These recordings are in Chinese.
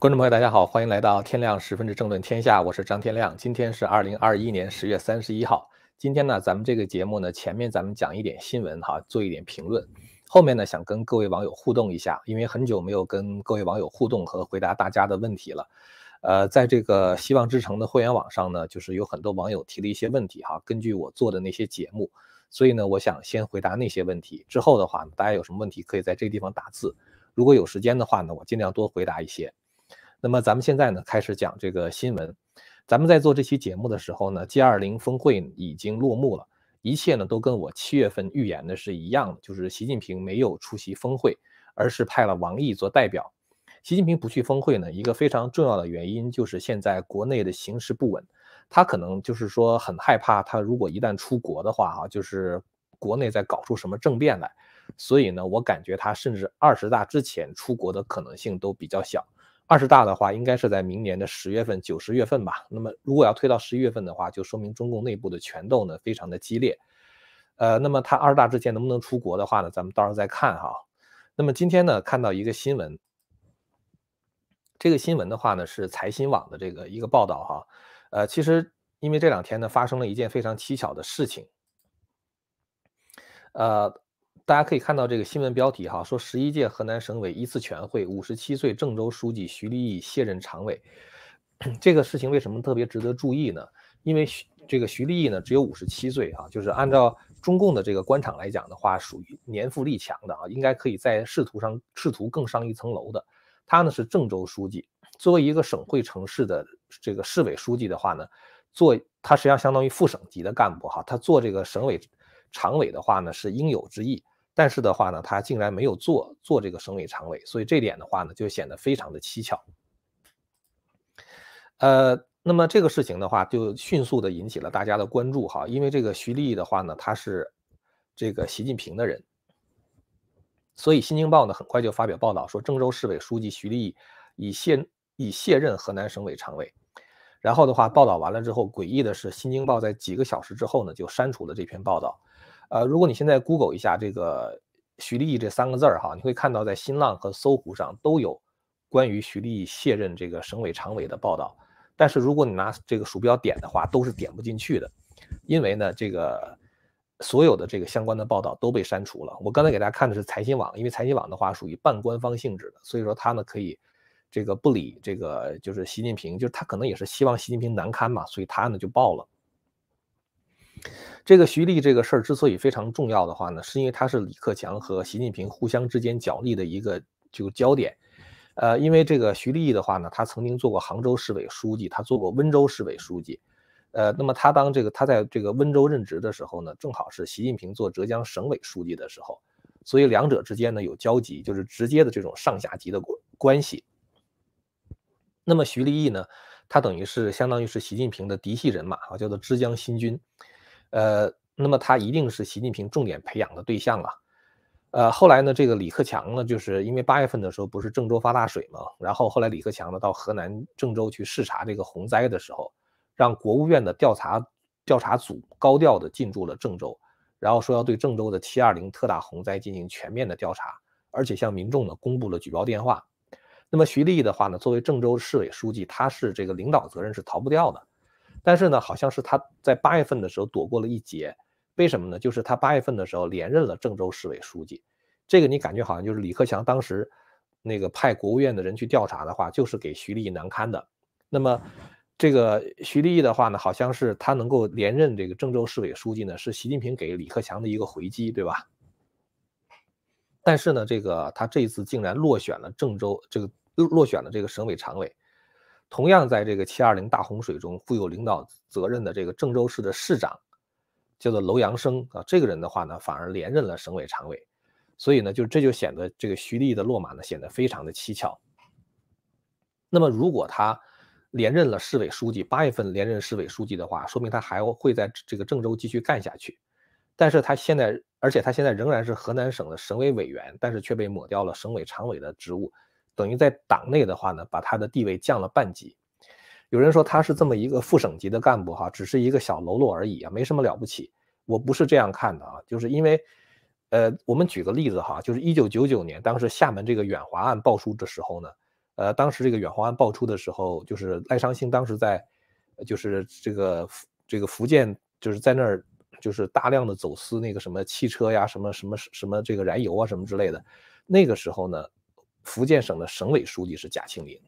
观众朋友，大家好，欢迎来到天亮十分之政论天下，我是张天亮。今天是二零二一年十月三十一号。今天呢，咱们这个节目呢，前面咱们讲一点新闻哈，做一点评论，后面呢想跟各位网友互动一下，因为很久没有跟各位网友互动和回答大家的问题了。呃，在这个希望之城的会员网上呢，就是有很多网友提了一些问题哈，根据我做的那些节目，所以呢，我想先回答那些问题。之后的话呢，大家有什么问题可以在这个地方打字，如果有时间的话呢，我尽量多回答一些。那么咱们现在呢，开始讲这个新闻。咱们在做这期节目的时候呢，G20 峰会已经落幕了，一切呢都跟我七月份预言的是一样的，就是习近平没有出席峰会，而是派了王毅做代表。习近平不去峰会呢，一个非常重要的原因就是现在国内的形势不稳，他可能就是说很害怕，他如果一旦出国的话啊，就是国内在搞出什么政变来，所以呢，我感觉他甚至二十大之前出国的可能性都比较小。二十大的话，应该是在明年的十月份、九十月份吧。那么，如果要推到十一月份的话，就说明中共内部的权斗呢，非常的激烈。呃，那么他二十大之前能不能出国的话呢？咱们到时候再看哈。那么今天呢，看到一个新闻，这个新闻的话呢，是财新网的这个一个报道哈。呃，其实因为这两天呢，发生了一件非常蹊跷的事情。呃。大家可以看到这个新闻标题哈，说十一届河南省委一次全会，五十七岁郑州书记徐立毅卸任常委。这个事情为什么特别值得注意呢？因为这个徐立毅呢只有五十七岁啊，就是按照中共的这个官场来讲的话，属于年富力强的啊，应该可以在仕途上仕途更上一层楼的。他呢是郑州书记，作为一个省会城市的这个市委书记的话呢，做他实际上相当于副省级的干部哈，他做这个省委常委的话呢是应有之义。但是的话呢，他竟然没有做做这个省委常委，所以这点的话呢，就显得非常的蹊跷。呃，那么这个事情的话，就迅速的引起了大家的关注哈，因为这个徐立的话呢，他是这个习近平的人，所以《新京报》呢很快就发表报道说，郑州市委书记徐立已卸已卸任河南省委常委。然后的话，报道完了之后，诡异的是，《新京报》在几个小时之后呢，就删除了这篇报道。呃，如果你现在 Google 一下这个“徐立”这三个字儿哈，你会看到在新浪和搜狐上都有关于徐立卸任这个省委常委的报道。但是如果你拿这个鼠标点的话，都是点不进去的，因为呢，这个所有的这个相关的报道都被删除了。我刚才给大家看的是财新网，因为财新网的话属于半官方性质的，所以说它呢可以这个不理这个，就是习近平，就是他可能也是希望习近平难堪嘛，所以他呢就报了。这个徐立这个事儿之所以非常重要的话呢，是因为他是李克强和习近平互相之间角力的一个就焦点。呃，因为这个徐立的话呢，他曾经做过杭州市委书记，他做过温州市委书记。呃，那么他当这个他在这个温州任职的时候呢，正好是习近平做浙江省委书记的时候，所以两者之间呢有交集，就是直接的这种上下级的关系。那么徐立毅呢，他等于是相当于是习近平的嫡系人马啊，叫做“之江新军”。呃，那么他一定是习近平重点培养的对象了。呃，后来呢，这个李克强呢，就是因为八月份的时候不是郑州发大水吗？然后后来李克强呢到河南郑州去视察这个洪灾的时候，让国务院的调查调查组高调的进驻了郑州，然后说要对郑州的720特大洪灾进行全面的调查，而且向民众呢公布了举报电话。那么徐立的话呢，作为郑州市委书记，他是这个领导责任是逃不掉的。但是呢，好像是他在八月份的时候躲过了一劫，为什么呢？就是他八月份的时候连任了郑州市委书记，这个你感觉好像就是李克强当时那个派国务院的人去调查的话，就是给徐立毅难堪的。那么这个徐立毅的话呢，好像是他能够连任这个郑州市委书记呢，是习近平给李克强的一个回击，对吧？但是呢，这个他这次竟然落选了郑州这个落落选了这个省委常委。同样在这个七二零大洪水中负有领导责任的这个郑州市的市长，叫做楼阳生啊，这个人的话呢，反而连任了省委常委，所以呢，就这就显得这个徐立的落马呢显得非常的蹊跷。那么如果他连任了市委书记，八月份连任市委书记的话，说明他还会在这个郑州继续干下去，但是他现在，而且他现在仍然是河南省的省委委员，但是却被抹掉了省委常委的职务。等于在党内的话呢，把他的地位降了半级。有人说他是这么一个副省级的干部哈，只是一个小喽啰而已啊，没什么了不起。我不是这样看的啊，就是因为，呃，我们举个例子哈，就是一九九九年，当时厦门这个远华案爆出的时候呢，呃，当时这个远华案爆出的时候，就是赖昌星当时在，就是这个这个福建就是在那儿，就是大量的走私那个什么汽车呀，什么什么什么这个燃油啊什么之类的，那个时候呢。福建省的省委书记是贾庆林，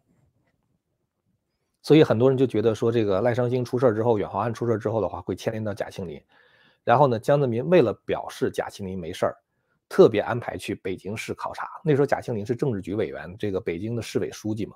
所以很多人就觉得说，这个赖昌星出事之后，远华案出事之后的话，会牵连到贾庆林。然后呢，江泽民为了表示贾庆林没事儿，特别安排去北京市考察。那时候贾庆林是政治局委员，这个北京的市委书记嘛。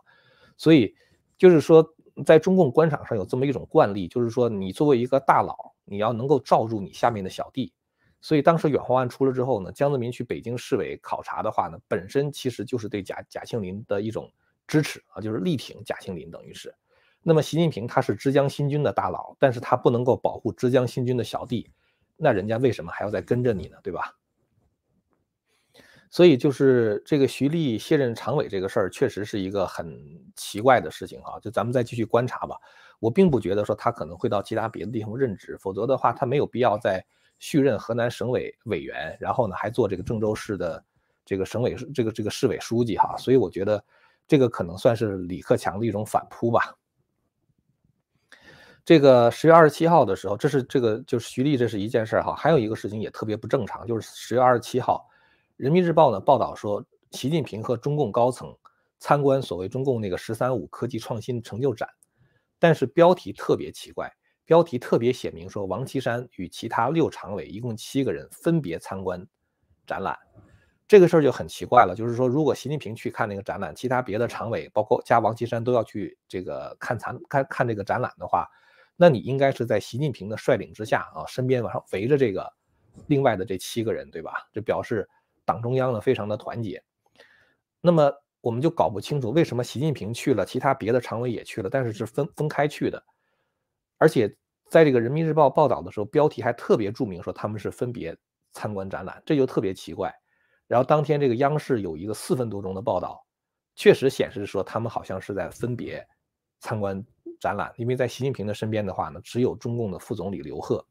所以就是说，在中共官场上有这么一种惯例，就是说，你作为一个大佬，你要能够罩住你下面的小弟。所以当时远华案出了之后呢，江泽民去北京市委考察的话呢，本身其实就是对贾贾庆林的一种支持啊，就是力挺贾庆林等于是。那么习近平他是枝江新军的大佬，但是他不能够保护枝江新军的小弟，那人家为什么还要再跟着你呢？对吧？所以就是这个徐立卸任常委这个事儿，确实是一个很奇怪的事情哈，就咱们再继续观察吧。我并不觉得说他可能会到其他别的地方任职，否则的话他没有必要在。续任河南省委委员，然后呢，还做这个郑州市的这个省委这个这个市委书记哈，所以我觉得这个可能算是李克强的一种反扑吧。这个十月二十七号的时候，这是这个就是徐立，这是一件事儿哈。还有一个事情也特别不正常，就是十月二十七号，《人民日报》呢报道说，习近平和中共高层参观所谓中共那个“十三五”科技创新成就展，但是标题特别奇怪。标题特别写明说，王岐山与其他六常委一共七个人分别参观展览，这个事儿就很奇怪了。就是说，如果习近平去看那个展览，其他别的常委包括加王岐山都要去这个看参看看这个展览的话，那你应该是在习近平的率领之下啊，身边往上围着这个另外的这七个人，对吧？就表示党中央呢非常的团结。那么我们就搞不清楚为什么习近平去了，其他别的常委也去了，但是是分分开去的。而且在这个人民日报报道的时候，标题还特别注明说他们是分别参观展览，这就特别奇怪。然后当天这个央视有一个四分多钟的报道，确实显示说他们好像是在分别参观展览。因为在习近平的身边的话呢，只有中共的副总理刘鹤。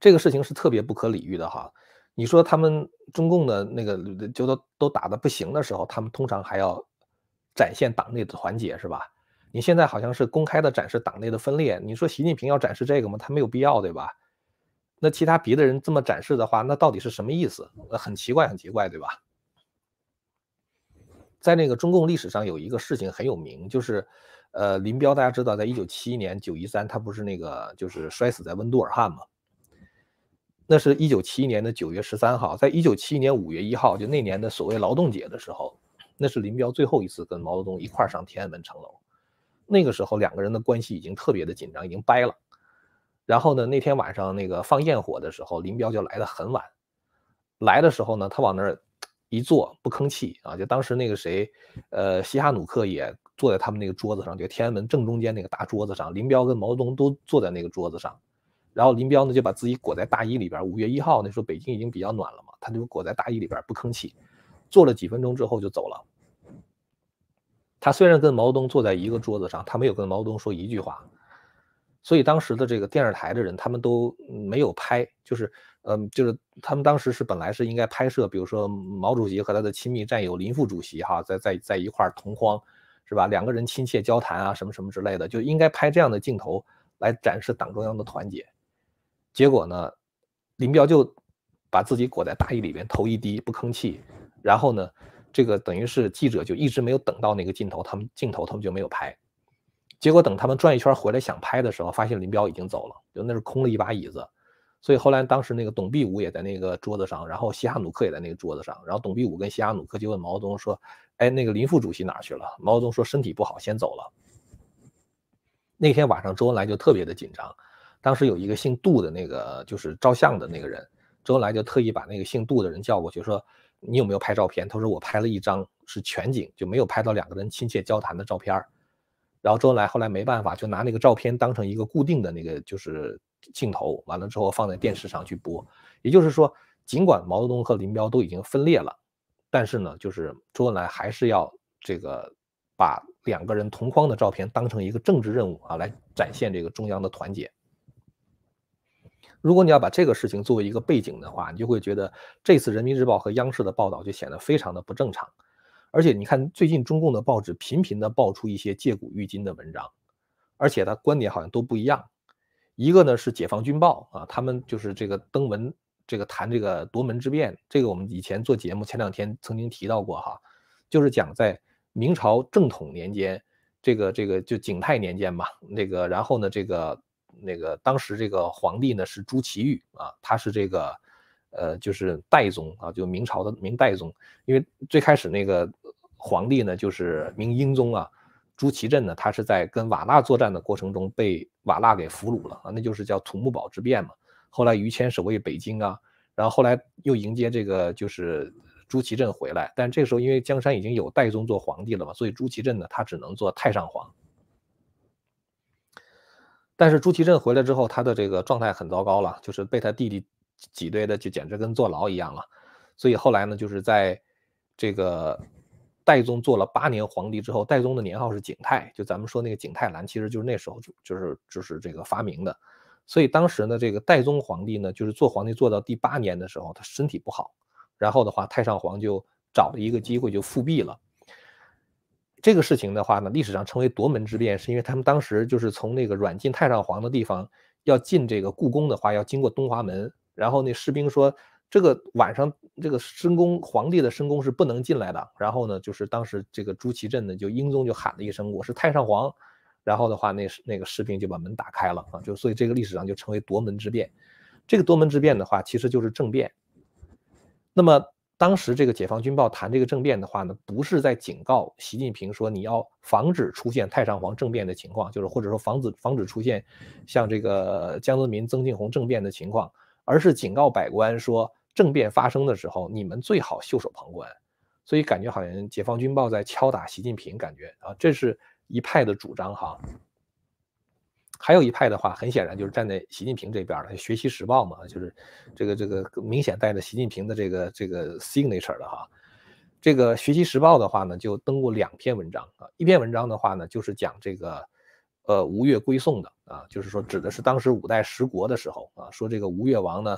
这个事情是特别不可理喻的哈。你说他们中共的那个就都都打的不行的时候，他们通常还要展现党内的团结是吧？你现在好像是公开的展示党内的分裂，你说习近平要展示这个吗？他没有必要，对吧？那其他别的人这么展示的话，那到底是什么意思？很奇怪，很奇怪，对吧？在那个中共历史上有一个事情很有名，就是，呃，林彪大家知道，在一九七一年九一三，他不是那个就是摔死在温都尔汗吗？那是一九七一年的九月十三号，在一九七一年五月一号，就那年的所谓劳动节的时候，那是林彪最后一次跟毛泽东一块儿上天安门城楼。那个时候两个人的关系已经特别的紧张，已经掰了。然后呢，那天晚上那个放焰火的时候，林彪就来的很晚。来的时候呢，他往那儿一坐，不吭气啊。就当时那个谁，呃，西哈努克也坐在他们那个桌子上，就天安门正中间那个大桌子上，林彪跟毛泽东都坐在那个桌子上。然后林彪呢，就把自己裹在大衣里边。五月一号那时候北京已经比较暖了嘛，他就裹在大衣里边不吭气，坐了几分钟之后就走了。他虽然跟毛泽东坐在一个桌子上，他没有跟毛泽东说一句话，所以当时的这个电视台的人他们都没有拍，就是，嗯，就是他们当时是本来是应该拍摄，比如说毛主席和他的亲密战友林副主席哈，在在在一块儿同框，是吧？两个人亲切交谈啊，什么什么之类的，就应该拍这样的镜头来展示党中央的团结。结果呢，林彪就把自己裹在大衣里边，头一低不吭气，然后呢？这个等于是记者就一直没有等到那个镜头，他们镜头他们就没有拍。结果等他们转一圈回来想拍的时候，发现林彪已经走了，就那空了一把椅子。所以后来当时那个董必武也在那个桌子上，然后西哈努克也在那个桌子上，然后董必武跟西哈努克就问毛泽东说：“哎，那个林副主席哪去了？”毛泽东说：“身体不好，先走了。”那天晚上，周恩来就特别的紧张。当时有一个姓杜的那个，就是照相的那个人。周恩来就特意把那个姓杜的人叫过去，说：“你有没有拍照片？”他说：“我拍了一张是全景，就没有拍到两个人亲切交谈的照片。”然后周恩来后来没办法，就拿那个照片当成一个固定的那个就是镜头，完了之后放在电视上去播。也就是说，尽管毛泽东和林彪都已经分裂了，但是呢，就是周恩来还是要这个把两个人同框的照片当成一个政治任务啊，来展现这个中央的团结。如果你要把这个事情作为一个背景的话，你就会觉得这次《人民日报》和央视的报道就显得非常的不正常。而且你看，最近中共的报纸频频的爆出一些借古喻今的文章，而且他观点好像都不一样。一个呢是《解放军报》啊，他们就是这个登文，这个谈这个夺门之变。这个我们以前做节目前两天曾经提到过哈，就是讲在明朝正统年间，这个这个就景泰年间吧，那个然后呢这个。那个当时这个皇帝呢是朱祁钰啊，他是这个，呃，就是代宗啊，就明朝的明代宗。因为最开始那个皇帝呢就是明英宗啊，朱祁镇呢他是在跟瓦剌作战的过程中被瓦剌给俘虏了啊，那就是叫土木堡之变嘛。后来于谦守卫北京啊，然后后来又迎接这个就是朱祁镇回来，但这个时候因为江山已经有代宗做皇帝了嘛，所以朱祁镇呢他只能做太上皇。但是朱祁镇回来之后，他的这个状态很糟糕了，就是被他弟弟挤兑的，就简直跟坐牢一样了。所以后来呢，就是在这个戴宗做了八年皇帝之后，戴宗的年号是景泰，就咱们说那个景泰蓝，其实就是那时候就就是就是这个发明的。所以当时呢，这个戴宗皇帝呢，就是做皇帝做到第八年的时候，他身体不好，然后的话，太上皇就找了一个机会就复辟了。这个事情的话呢，历史上称为夺门之变，是因为他们当时就是从那个软禁太上皇的地方要进这个故宫的话，要经过东华门，然后那士兵说，这个晚上这个深宫皇帝的深宫是不能进来的。然后呢，就是当时这个朱祁镇呢，就英宗就喊了一声，我是太上皇，然后的话，那那个士兵就把门打开了啊，就所以这个历史上就称为夺门之变。这个夺门之变的话，其实就是政变。那么。当时这个解放军报谈这个政变的话呢，不是在警告习近平说你要防止出现太上皇政变的情况，就是或者说防止防止出现像这个江泽民、曾庆红政变的情况，而是警告百官说政变发生的时候，你们最好袖手旁观。所以感觉好像解放军报在敲打习近平，感觉啊，这是一派的主张哈。还有一派的话，很显然就是站在习近平这边的，《学习时报嘛，就是这个这个明显带着习近平的这个这个 signature 的哈。这个学习时报的话呢，就登过两篇文章啊。一篇文章的话呢，就是讲这个呃吴越归宋的啊，就是说指的是当时五代十国的时候啊，说这个吴越王呢，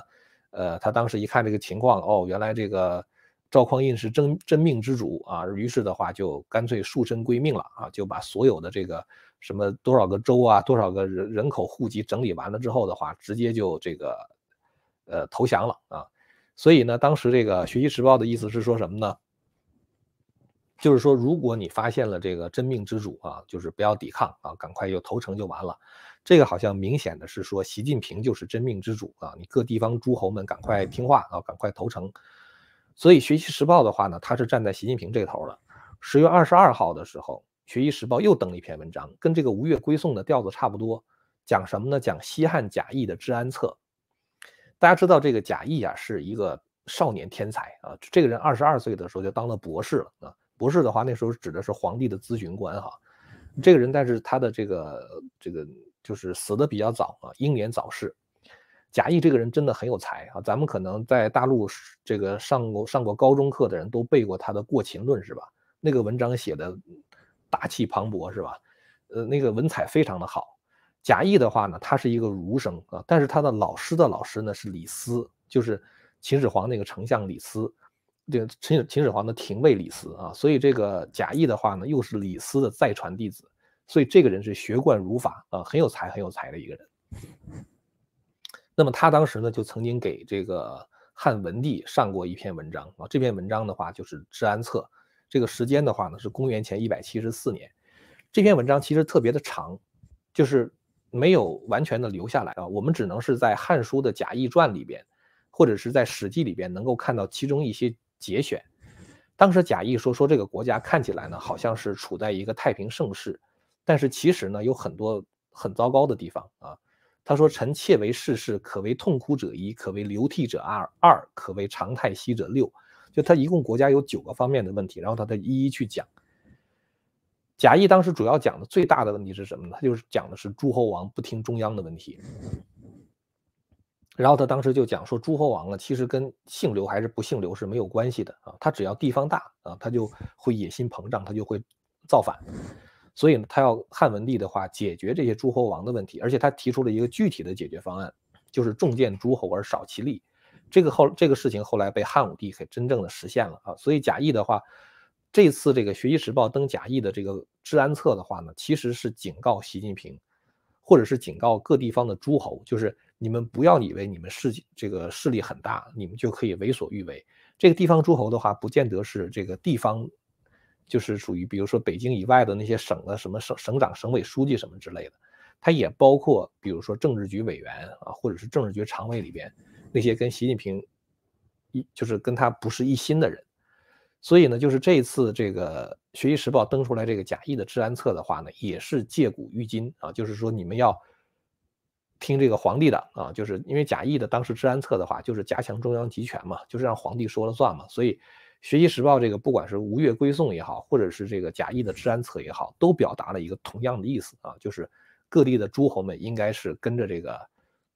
呃，他当时一看这个情况，哦，原来这个赵匡胤是真真命之主啊，于是的话就干脆束身归命了啊，就把所有的这个。什么多少个州啊，多少个人人口户籍整理完了之后的话，直接就这个呃投降了啊。所以呢，当时这个《学习时报》的意思是说什么呢？就是说，如果你发现了这个真命之主啊，就是不要抵抗啊，赶快就投诚就完了。这个好像明显的是说，习近平就是真命之主啊，你各地方诸侯们赶快听话啊，赶快投诚。所以《学习时报》的话呢，他是站在习近平这头的。十月二十二号的时候。学习时报又登了一篇文章，跟这个吴越归宋的调子差不多。讲什么呢？讲西汉贾谊的《治安策》。大家知道这个贾谊啊，是一个少年天才啊。这个人二十二岁的时候就当了博士了啊。博士的话，那时候指的是皇帝的咨询官哈。这个人，但是他的这个这个就是死的比较早啊，英年早逝。贾谊这个人真的很有才啊。咱们可能在大陆这个上过上过高中课的人都背过他的《过秦论》，是吧？那个文章写的。大气磅礴是吧？呃，那个文采非常的好。贾谊的话呢，他是一个儒生啊，但是他的老师的老师呢是李斯，就是秦始皇那个丞相李斯，这个秦秦始皇的廷尉李斯啊，所以这个贾谊的话呢，又是李斯的再传弟子，所以这个人是学贯儒法啊，很有才很有才的一个人。那么他当时呢，就曾经给这个汉文帝上过一篇文章啊，这篇文章的话就是《治安策》。这个时间的话呢，是公元前一百七十四年。这篇文章其实特别的长，就是没有完全的留下来啊。我们只能是在《汉书》的贾谊传里边，或者是在《史记》里边能够看到其中一些节选。当时贾谊说，说这个国家看起来呢，好像是处在一个太平盛世，但是其实呢，有很多很糟糕的地方啊。他说：“臣妾为世事，可为痛哭者一，可为流涕者二，二可为长叹息者六。”就他一共国家有九个方面的问题，然后他再一一去讲。贾谊当时主要讲的最大的问题是什么呢？他就是讲的是诸侯王不听中央的问题。然后他当时就讲说诸侯王啊，其实跟姓刘还是不姓刘是没有关系的啊，他只要地方大啊，他就会野心膨胀，他就会造反。所以他要汉文帝的话解决这些诸侯王的问题，而且他提出了一个具体的解决方案，就是重建诸侯而少其力。这个后这个事情后来被汉武帝给真正的实现了啊，所以贾谊的话，这次这个《学习时报》登贾谊的这个《治安策》的话呢，其实是警告习近平，或者是警告各地方的诸侯，就是你们不要以为你们势这个势力很大，你们就可以为所欲为。这个地方诸侯的话，不见得是这个地方，就是属于比如说北京以外的那些省的什么省省长、省委书记什么之类的，它也包括比如说政治局委员啊，或者是政治局常委里边。那些跟习近平一就是跟他不是一心的人，所以呢，就是这一次这个《学习时报》登出来这个贾谊的治安策的话呢，也是借古喻今啊，就是说你们要听这个皇帝的啊，就是因为贾谊的当时治安策的话，就是加强中央集权嘛，就是让皇帝说了算嘛，所以《学习时报》这个不管是吴越归宋也好，或者是这个贾谊的治安策也好，都表达了一个同样的意思啊，就是各地的诸侯们应该是跟着这个。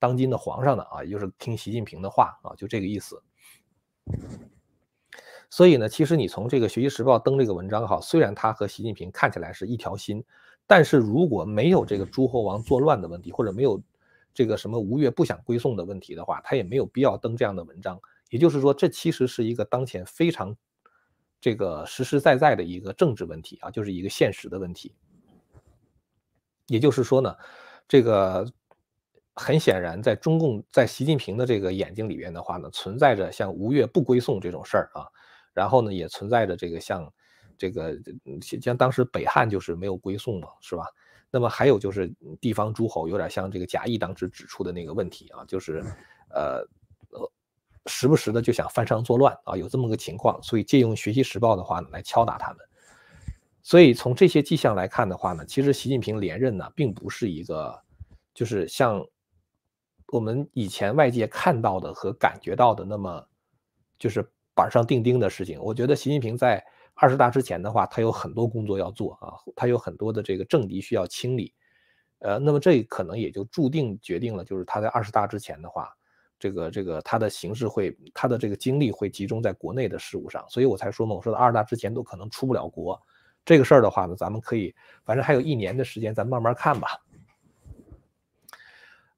当今的皇上呢啊，也就是听习近平的话啊，就这个意思。所以呢，其实你从这个《学习时报》登这个文章哈，虽然他和习近平看起来是一条心，但是如果没有这个诸侯王作乱的问题，或者没有这个什么吴越不想归宋的问题的话，他也没有必要登这样的文章。也就是说，这其实是一个当前非常这个实实在在的一个政治问题啊，就是一个现实的问题。也就是说呢，这个。很显然，在中共在习近平的这个眼睛里边的话呢，存在着像吴越不归宋这种事儿啊，然后呢，也存在着这个像这个像当时北汉就是没有归宋嘛，是吧？那么还有就是地方诸侯有点像这个贾谊当时指出的那个问题啊，就是呃呃，时不时的就想犯上作乱啊，有这么个情况，所以借用《学习时报》的话呢来敲打他们。所以从这些迹象来看的话呢，其实习近平连任呢，并不是一个就是像。我们以前外界看到的和感觉到的那么，就是板上钉钉的事情。我觉得习近平在二十大之前的话，他有很多工作要做啊，他有很多的这个政敌需要清理，呃，那么这可能也就注定决定了，就是他在二十大之前的话，这个这个他的形势会，他的这个精力会集中在国内的事务上。所以我才说嘛，我说的二十大之前都可能出不了国，这个事儿的话呢，咱们可以，反正还有一年的时间，咱慢慢看吧。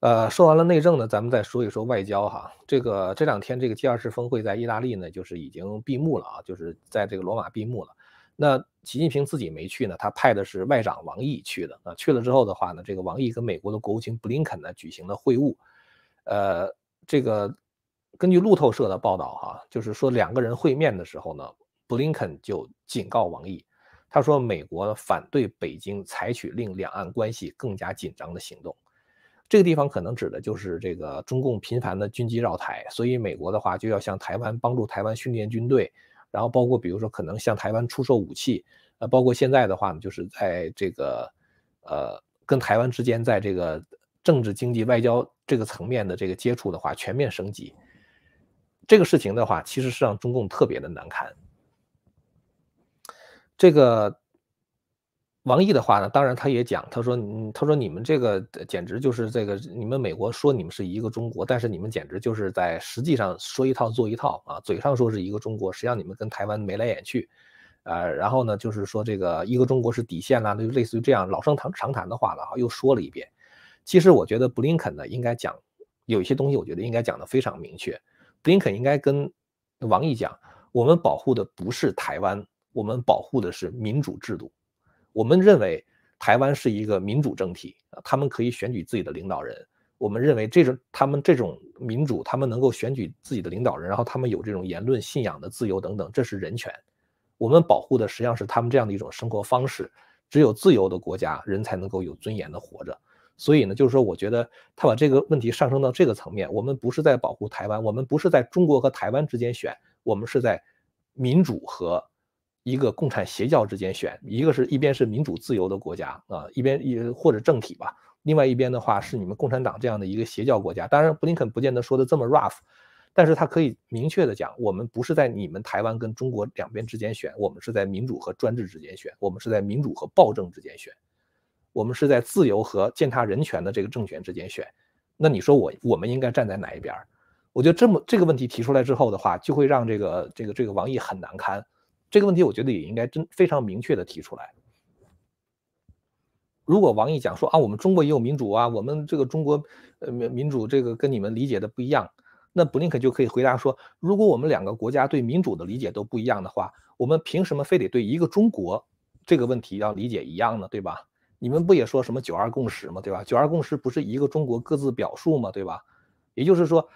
呃，说完了内政呢，咱们再说一说外交哈。这个这两天这个 g 二十峰会在意大利呢，就是已经闭幕了啊，就是在这个罗马闭幕了。那习近平自己没去呢，他派的是外长王毅去的啊。去了之后的话呢，这个王毅跟美国的国务卿布林肯呢举行了会晤。呃，这个根据路透社的报道哈，就是说两个人会面的时候呢，布林肯就警告王毅，他说美国反对北京采取令两岸关系更加紧张的行动。这个地方可能指的就是这个中共频繁的军机绕台，所以美国的话就要向台湾帮助台湾训练军队，然后包括比如说可能向台湾出售武器，呃，包括现在的话呢，就是在这个，呃，跟台湾之间在这个政治、经济、外交这个层面的这个接触的话，全面升级。这个事情的话，其实是让中共特别的难堪。这个。王毅的话呢，当然他也讲，他说，他说你们这个简直就是这个，你们美国说你们是一个中国，但是你们简直就是在实际上说一套做一套啊，嘴上说是一个中国，实际上你们跟台湾眉来眼去，呃，然后呢，就是说这个一个中国是底线啦，就类似于这样老生常谈的话了，又说了一遍。其实我觉得布林肯呢应该讲，有一些东西我觉得应该讲的非常明确，布林肯应该跟王毅讲，我们保护的不是台湾，我们保护的是民主制度。我们认为台湾是一个民主政体，他们可以选举自己的领导人。我们认为这种他们这种民主，他们能够选举自己的领导人，然后他们有这种言论信仰的自由等等，这是人权。我们保护的实际上是他们这样的一种生活方式。只有自由的国家，人才能够有尊严的活着。所以呢，就是说，我觉得他把这个问题上升到这个层面，我们不是在保护台湾，我们不是在中国和台湾之间选，我们是在民主和。一个共产邪教之间选，一个是一边是民主自由的国家啊，一边也或者政体吧。另外一边的话是你们共产党这样的一个邪教国家。当然，布林肯不见得说的这么 rough，但是他可以明确的讲，我们不是在你们台湾跟中国两边之间选，我们是在民主和专制之间选，我们是在民主和暴政之间选，我们是在自由和践踏人权的这个政权之间选。那你说我我们应该站在哪一边？我觉得这么这个问题提出来之后的话，就会让这个这个这个王毅很难堪。这个问题，我觉得也应该真非常明确的提出来。如果王毅讲说啊，我们中国也有民主啊，我们这个中国呃民主这个跟你们理解的不一样，那布林 k 就可以回答说，如果我们两个国家对民主的理解都不一样的话，我们凭什么非得对一个中国这个问题要理解一样呢？对吧？你们不也说什么九二共识吗？对吧？九二共识不是一个中国各自表述吗？对吧？也就是说，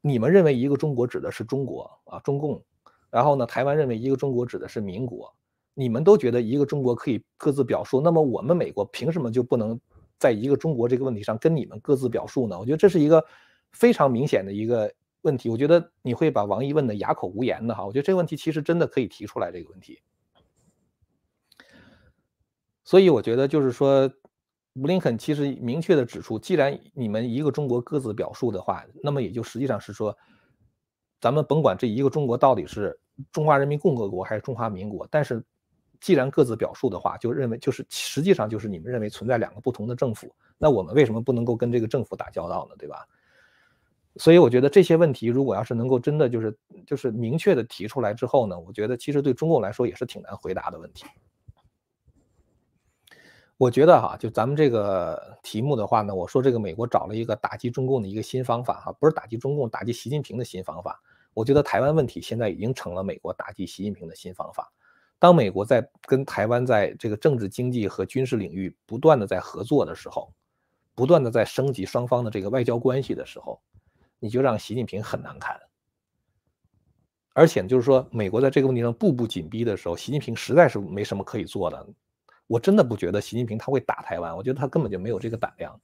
你们认为一个中国指的是中国啊，中共。然后呢？台湾认为一个中国指的是民国，你们都觉得一个中国可以各自表述，那么我们美国凭什么就不能在一个中国这个问题上跟你们各自表述呢？我觉得这是一个非常明显的一个问题。我觉得你会把王毅问的哑口无言的哈。我觉得这个问题其实真的可以提出来这个问题。所以我觉得就是说，布林肯其实明确的指出，既然你们一个中国各自表述的话，那么也就实际上是说。咱们甭管这一个中国到底是中华人民共和国还是中华民国，但是既然各自表述的话，就认为就是实际上就是你们认为存在两个不同的政府，那我们为什么不能够跟这个政府打交道呢？对吧？所以我觉得这些问题，如果要是能够真的就是就是明确的提出来之后呢，我觉得其实对中共来说也是挺难回答的问题。我觉得哈，就咱们这个题目的话呢，我说这个美国找了一个打击中共的一个新方法哈，不是打击中共，打击习近平的新方法。我觉得台湾问题现在已经成了美国打击习近平的新方法。当美国在跟台湾在这个政治、经济和军事领域不断的在合作的时候，不断的在升级双方的这个外交关系的时候，你就让习近平很难堪。而且就是说，美国在这个问题上步步紧逼的时候，习近平实在是没什么可以做的。我真的不觉得习近平他会打台湾，我觉得他根本就没有这个胆量。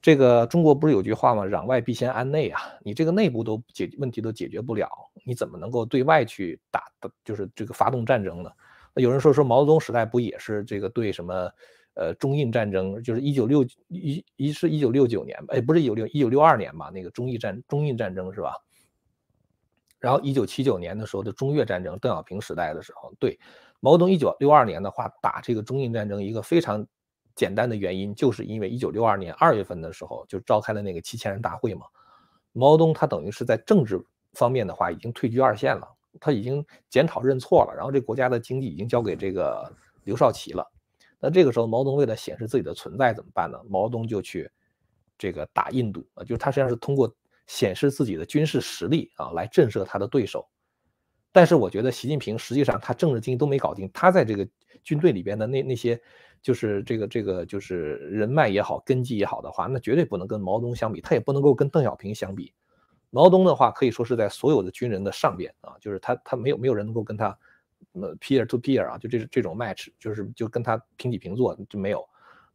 这个中国不是有句话吗？攘外必先安内啊！你这个内部都解问题都解决不了，你怎么能够对外去打的？就是这个发动战争呢？有人说说毛泽东时代不也是这个对什么？呃，中印战争就是一九六一一是一九六九年吧？哎，不是一九六一九六二年吧？那个中印战中印战争是吧？然后一九七九年的时候的中越战争，邓小平时代的时候对。毛泽东一九六二年的话打这个中印战争，一个非常简单的原因，就是因为一九六二年二月份的时候就召开了那个七千人大会嘛。毛泽东他等于是在政治方面的话已经退居二线了，他已经检讨认错了，然后这国家的经济已经交给这个刘少奇了。那这个时候毛泽东为了显示自己的存在怎么办呢？毛泽东就去这个打印度啊，就是他实际上是通过显示自己的军事实力啊来震慑他的对手。但是我觉得习近平实际上他政治经济都没搞定，他在这个军队里边的那那些就是这个这个就是人脉也好根基也好的话，那绝对不能跟毛泽东相比，他也不能够跟邓小平相比。毛泽东的话可以说是在所有的军人的上边啊，就是他他没有没有人能够跟他 peer to peer 啊，就这这种 match 就是就跟他平起平坐就没有。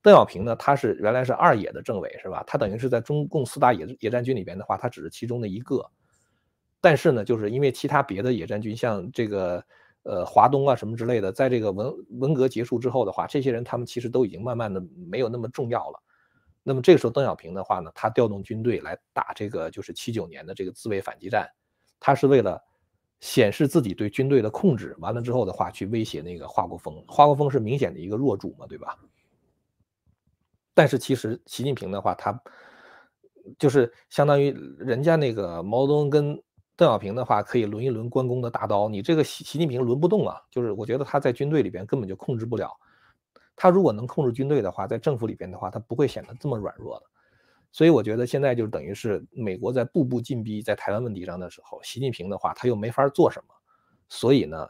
邓小平呢，他是原来是二野的政委是吧？他等于是在中共四大野野战军里边的话，他只是其中的一个。但是呢，就是因为其他别的野战军，像这个呃华东啊什么之类的，在这个文文革结束之后的话，这些人他们其实都已经慢慢的没有那么重要了。那么这个时候邓小平的话呢，他调动军队来打这个就是七九年的这个自卫反击战，他是为了显示自己对军队的控制。完了之后的话，去威胁那个华国锋，华国锋是明显的一个弱主嘛，对吧？但是其实习近平的话，他就是相当于人家那个毛泽东跟。邓小平的话可以抡一轮关公的大刀，你这个习习近平抡不动啊！就是我觉得他在军队里边根本就控制不了，他如果能控制军队的话，在政府里边的话，他不会显得这么软弱的。所以我觉得现在就等于是美国在步步进逼在台湾问题上的时候，习近平的话他又没法做什么。所以呢，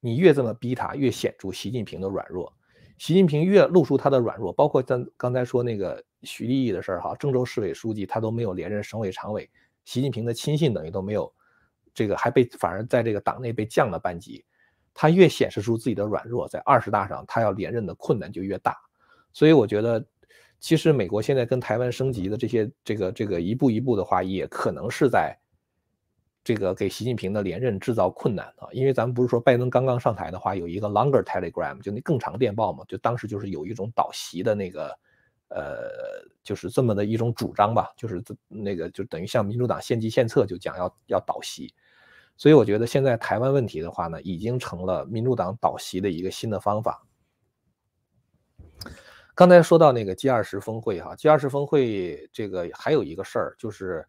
你越这么逼他，越显出习近平的软弱。习近平越露出他的软弱，包括咱刚才说那个徐立毅的事儿哈，郑州市委书记他都没有连任省委常委。习近平的亲信等于都没有，这个还被反而在这个党内被降了班级，他越显示出自己的软弱，在二十大上他要连任的困难就越大。所以我觉得，其实美国现在跟台湾升级的这些这个这个一步一步的话，也可能是在这个给习近平的连任制造困难啊。因为咱们不是说拜登刚刚上台的话有一个 longer telegram 就那更长电报嘛，就当时就是有一种倒席的那个。呃，就是这么的一种主张吧，就是那个就等于向民主党献计献策，就讲要要倒吸，所以我觉得现在台湾问题的话呢，已经成了民主党倒吸的一个新的方法。刚才说到那个 G 二十峰会哈，G 二十峰会这个还有一个事儿，就是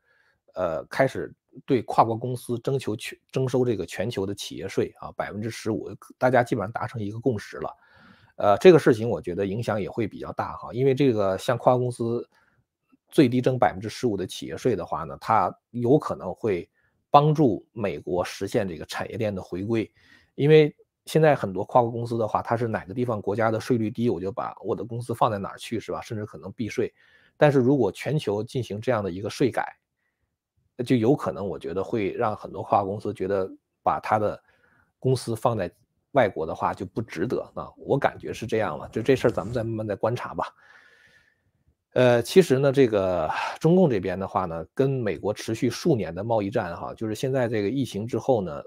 呃开始对跨国公司征求全征收这个全球的企业税啊，百分之十五，大家基本上达成一个共识了。呃，这个事情我觉得影响也会比较大哈，因为这个像跨国公司最低征百分之十五的企业税的话呢，它有可能会帮助美国实现这个产业链的回归，因为现在很多跨国公司的话，它是哪个地方国家的税率低，我就把我的公司放在哪儿去，是吧？甚至可能避税，但是如果全球进行这样的一个税改，就有可能我觉得会让很多跨国公司觉得把它的公司放在。外国的话就不值得啊，我感觉是这样了，就这事儿咱们再慢慢再观察吧。呃，其实呢，这个中共这边的话呢，跟美国持续数年的贸易战哈，就是现在这个疫情之后呢，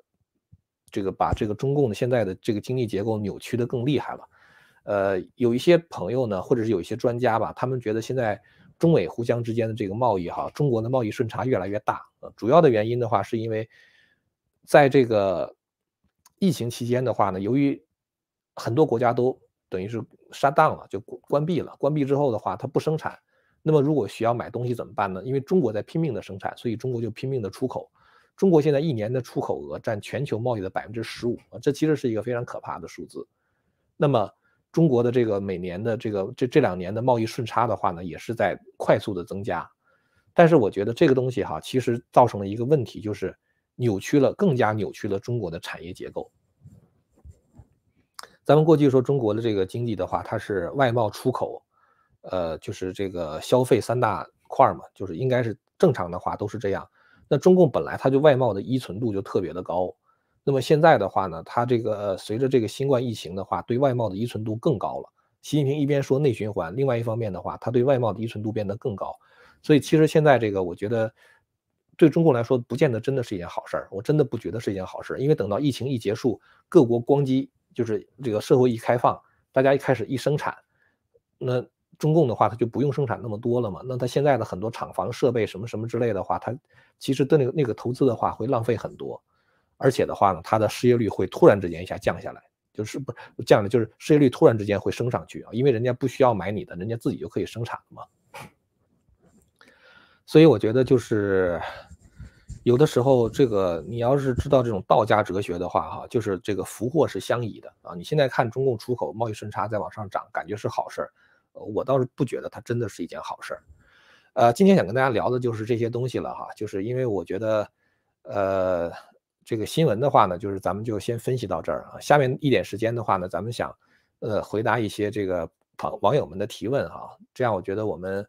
这个把这个中共的现在的这个经济结构扭曲的更厉害了。呃，有一些朋友呢，或者是有一些专家吧，他们觉得现在中美互相之间的这个贸易哈，中国的贸易顺差越来越大主要的原因的话是因为在这个。疫情期间的话呢，由于很多国家都等于是杀档了，就关闭了。关闭之后的话，它不生产。那么如果需要买东西怎么办呢？因为中国在拼命的生产，所以中国就拼命的出口。中国现在一年的出口额占全球贸易的百分之十五，这其实是一个非常可怕的数字。那么中国的这个每年的这个这这两年的贸易顺差的话呢，也是在快速的增加。但是我觉得这个东西哈，其实造成了一个问题，就是。扭曲了，更加扭曲了中国的产业结构。咱们过去说中国的这个经济的话，它是外贸出口，呃，就是这个消费三大块嘛，就是应该是正常的话都是这样。那中共本来它就外贸的依存度就特别的高，那么现在的话呢，它这个随着这个新冠疫情的话，对外贸的依存度更高了。习近平一边说内循环，另外一方面的话，它对外贸的依存度变得更高。所以其实现在这个，我觉得。对中共来说，不见得真的是一件好事儿。我真的不觉得是一件好事儿，因为等到疫情一结束，各国光机就是这个社会一开放，大家一开始一生产，那中共的话，他就不用生产那么多了嘛。那他现在的很多厂房、设备什么什么之类的话，他其实的那个那个投资的话会浪费很多，而且的话呢，他的失业率会突然之间一下降下来，就是不降了，就是失业率突然之间会升上去啊，因为人家不需要买你的，人家自己就可以生产了嘛。所以我觉得就是。有的时候，这个你要是知道这种道家哲学的话，哈，就是这个福祸是相宜的啊。你现在看中共出口贸易顺差在往上涨，感觉是好事儿，我倒是不觉得它真的是一件好事儿。呃，今天想跟大家聊的就是这些东西了哈，就是因为我觉得，呃，这个新闻的话呢，就是咱们就先分析到这儿啊。下面一点时间的话呢，咱们想，呃，回答一些这个朋网友们的提问哈，这样我觉得我们，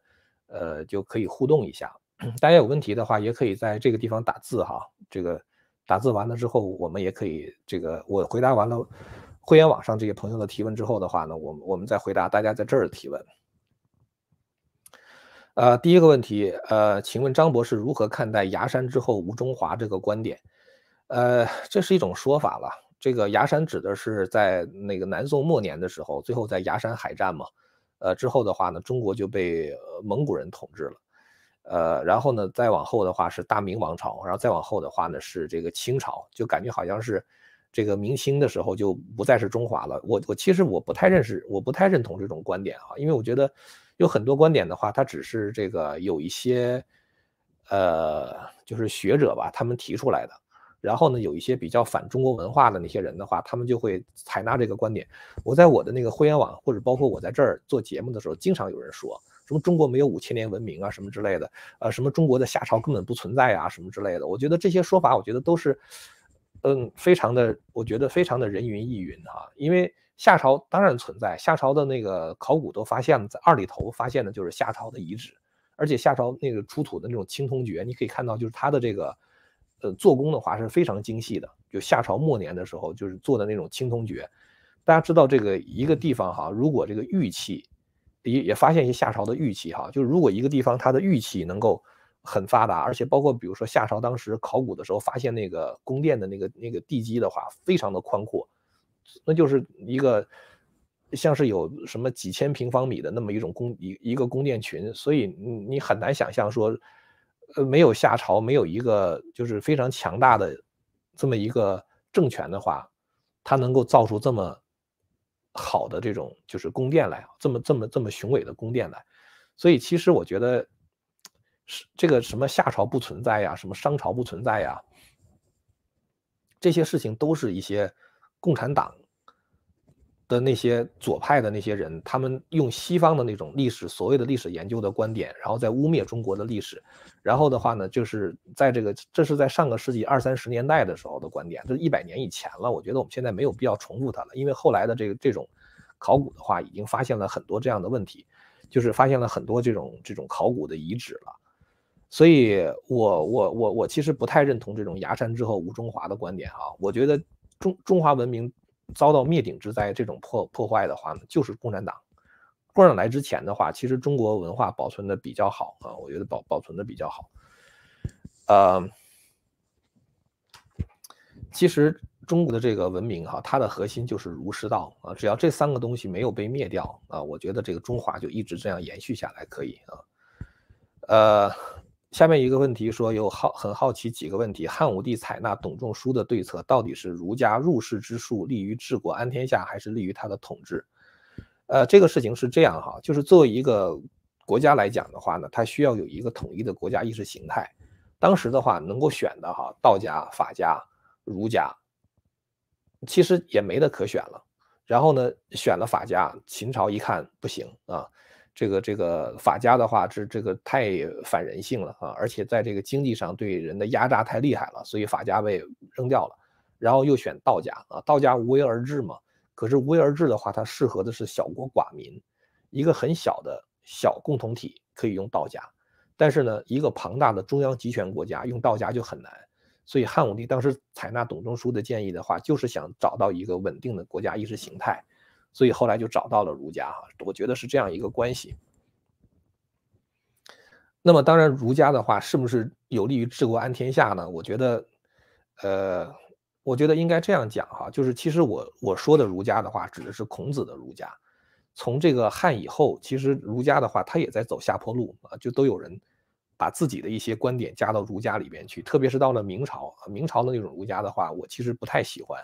呃，就可以互动一下。大家有问题的话，也可以在这个地方打字哈。这个打字完了之后，我们也可以这个我回答完了会员网上这些朋友的提问之后的话呢，我们我们再回答大家在这儿提问。呃，第一个问题，呃，请问张博士如何看待“崖山之后吴中华”这个观点？呃，这是一种说法了。这个崖山指的是在那个南宋末年的时候，最后在崖山海战嘛。呃，之后的话呢，中国就被蒙古人统治了。呃，然后呢，再往后的话是大明王朝，然后再往后的话呢是这个清朝，就感觉好像是这个明清的时候就不再是中华了。我我其实我不太认识，我不太认同这种观点啊，因为我觉得有很多观点的话，他只是这个有一些呃，就是学者吧，他们提出来的。然后呢，有一些比较反中国文化的那些人的话，他们就会采纳这个观点。我在我的那个会员网，或者包括我在这儿做节目的时候，经常有人说。什么中国没有五千年文明啊，什么之类的，呃，什么中国的夏朝根本不存在啊，什么之类的。我觉得这些说法，我觉得都是，嗯，非常的，我觉得非常的人云亦云啊。因为夏朝当然存在，夏朝的那个考古都发现了，在二里头发现的就是夏朝的遗址，而且夏朝那个出土的那种青铜爵，你可以看到，就是它的这个，呃，做工的话是非常精细的。就夏朝末年的时候，就是做的那种青铜爵，大家知道这个一个地方哈，如果这个玉器。也也发现一些夏朝的玉器哈，就是如果一个地方它的玉器能够很发达，而且包括比如说夏朝当时考古的时候发现那个宫殿的那个那个地基的话，非常的宽阔，那就是一个像是有什么几千平方米的那么一种宫一一个宫殿群，所以你你很难想象说，呃，没有夏朝，没有一个就是非常强大的这么一个政权的话，它能够造出这么。好的，这种就是宫殿来，这么这么这么雄伟的宫殿来，所以其实我觉得是这个什么夏朝不存在呀，什么商朝不存在呀，这些事情都是一些共产党。的那些左派的那些人，他们用西方的那种历史所谓的历史研究的观点，然后在污蔑中国的历史，然后的话呢，就是在这个这是在上个世纪二三十年代的时候的观点，就是一百年以前了。我觉得我们现在没有必要重复它了，因为后来的这个这种考古的话，已经发现了很多这样的问题，就是发现了很多这种这种考古的遗址了。所以，我我我我其实不太认同这种“崖山之后无中华”的观点啊。我觉得中中华文明。遭到灭顶之灾这种破破坏的话呢，就是共产党。共产党来之前的话，其实中国文化保存的比较好啊，我觉得保保存的比较好。呃，其实中国的这个文明哈，它的核心就是儒释道啊，只要这三个东西没有被灭掉啊，我觉得这个中华就一直这样延续下来可以啊。呃。下面一个问题说有好很好奇几个问题，汉武帝采纳董仲舒的对策到底是儒家入世之术利于治国安天下，还是利于他的统治？呃，这个事情是这样哈，就是作为一个国家来讲的话呢，它需要有一个统一的国家意识形态。当时的话能够选的哈，道家、法家、儒家，其实也没得可选了。然后呢，选了法家，秦朝一看不行啊。这个这个法家的话，是这个太反人性了啊，而且在这个经济上对人的压榨太厉害了，所以法家被扔掉了。然后又选道家啊，道家无为而治嘛，可是无为而治的话，它适合的是小国寡民，一个很小的小共同体可以用道家，但是呢，一个庞大的中央集权国家用道家就很难。所以汉武帝当时采纳董仲舒的建议的话，就是想找到一个稳定的国家意识形态。所以后来就找到了儒家哈，我觉得是这样一个关系。那么当然，儒家的话是不是有利于治国安天下呢？我觉得，呃，我觉得应该这样讲哈，就是其实我我说的儒家的话，指的是孔子的儒家。从这个汉以后，其实儒家的话，他也在走下坡路啊，就都有人把自己的一些观点加到儒家里边去。特别是到了明朝，明朝的那种儒家的话，我其实不太喜欢。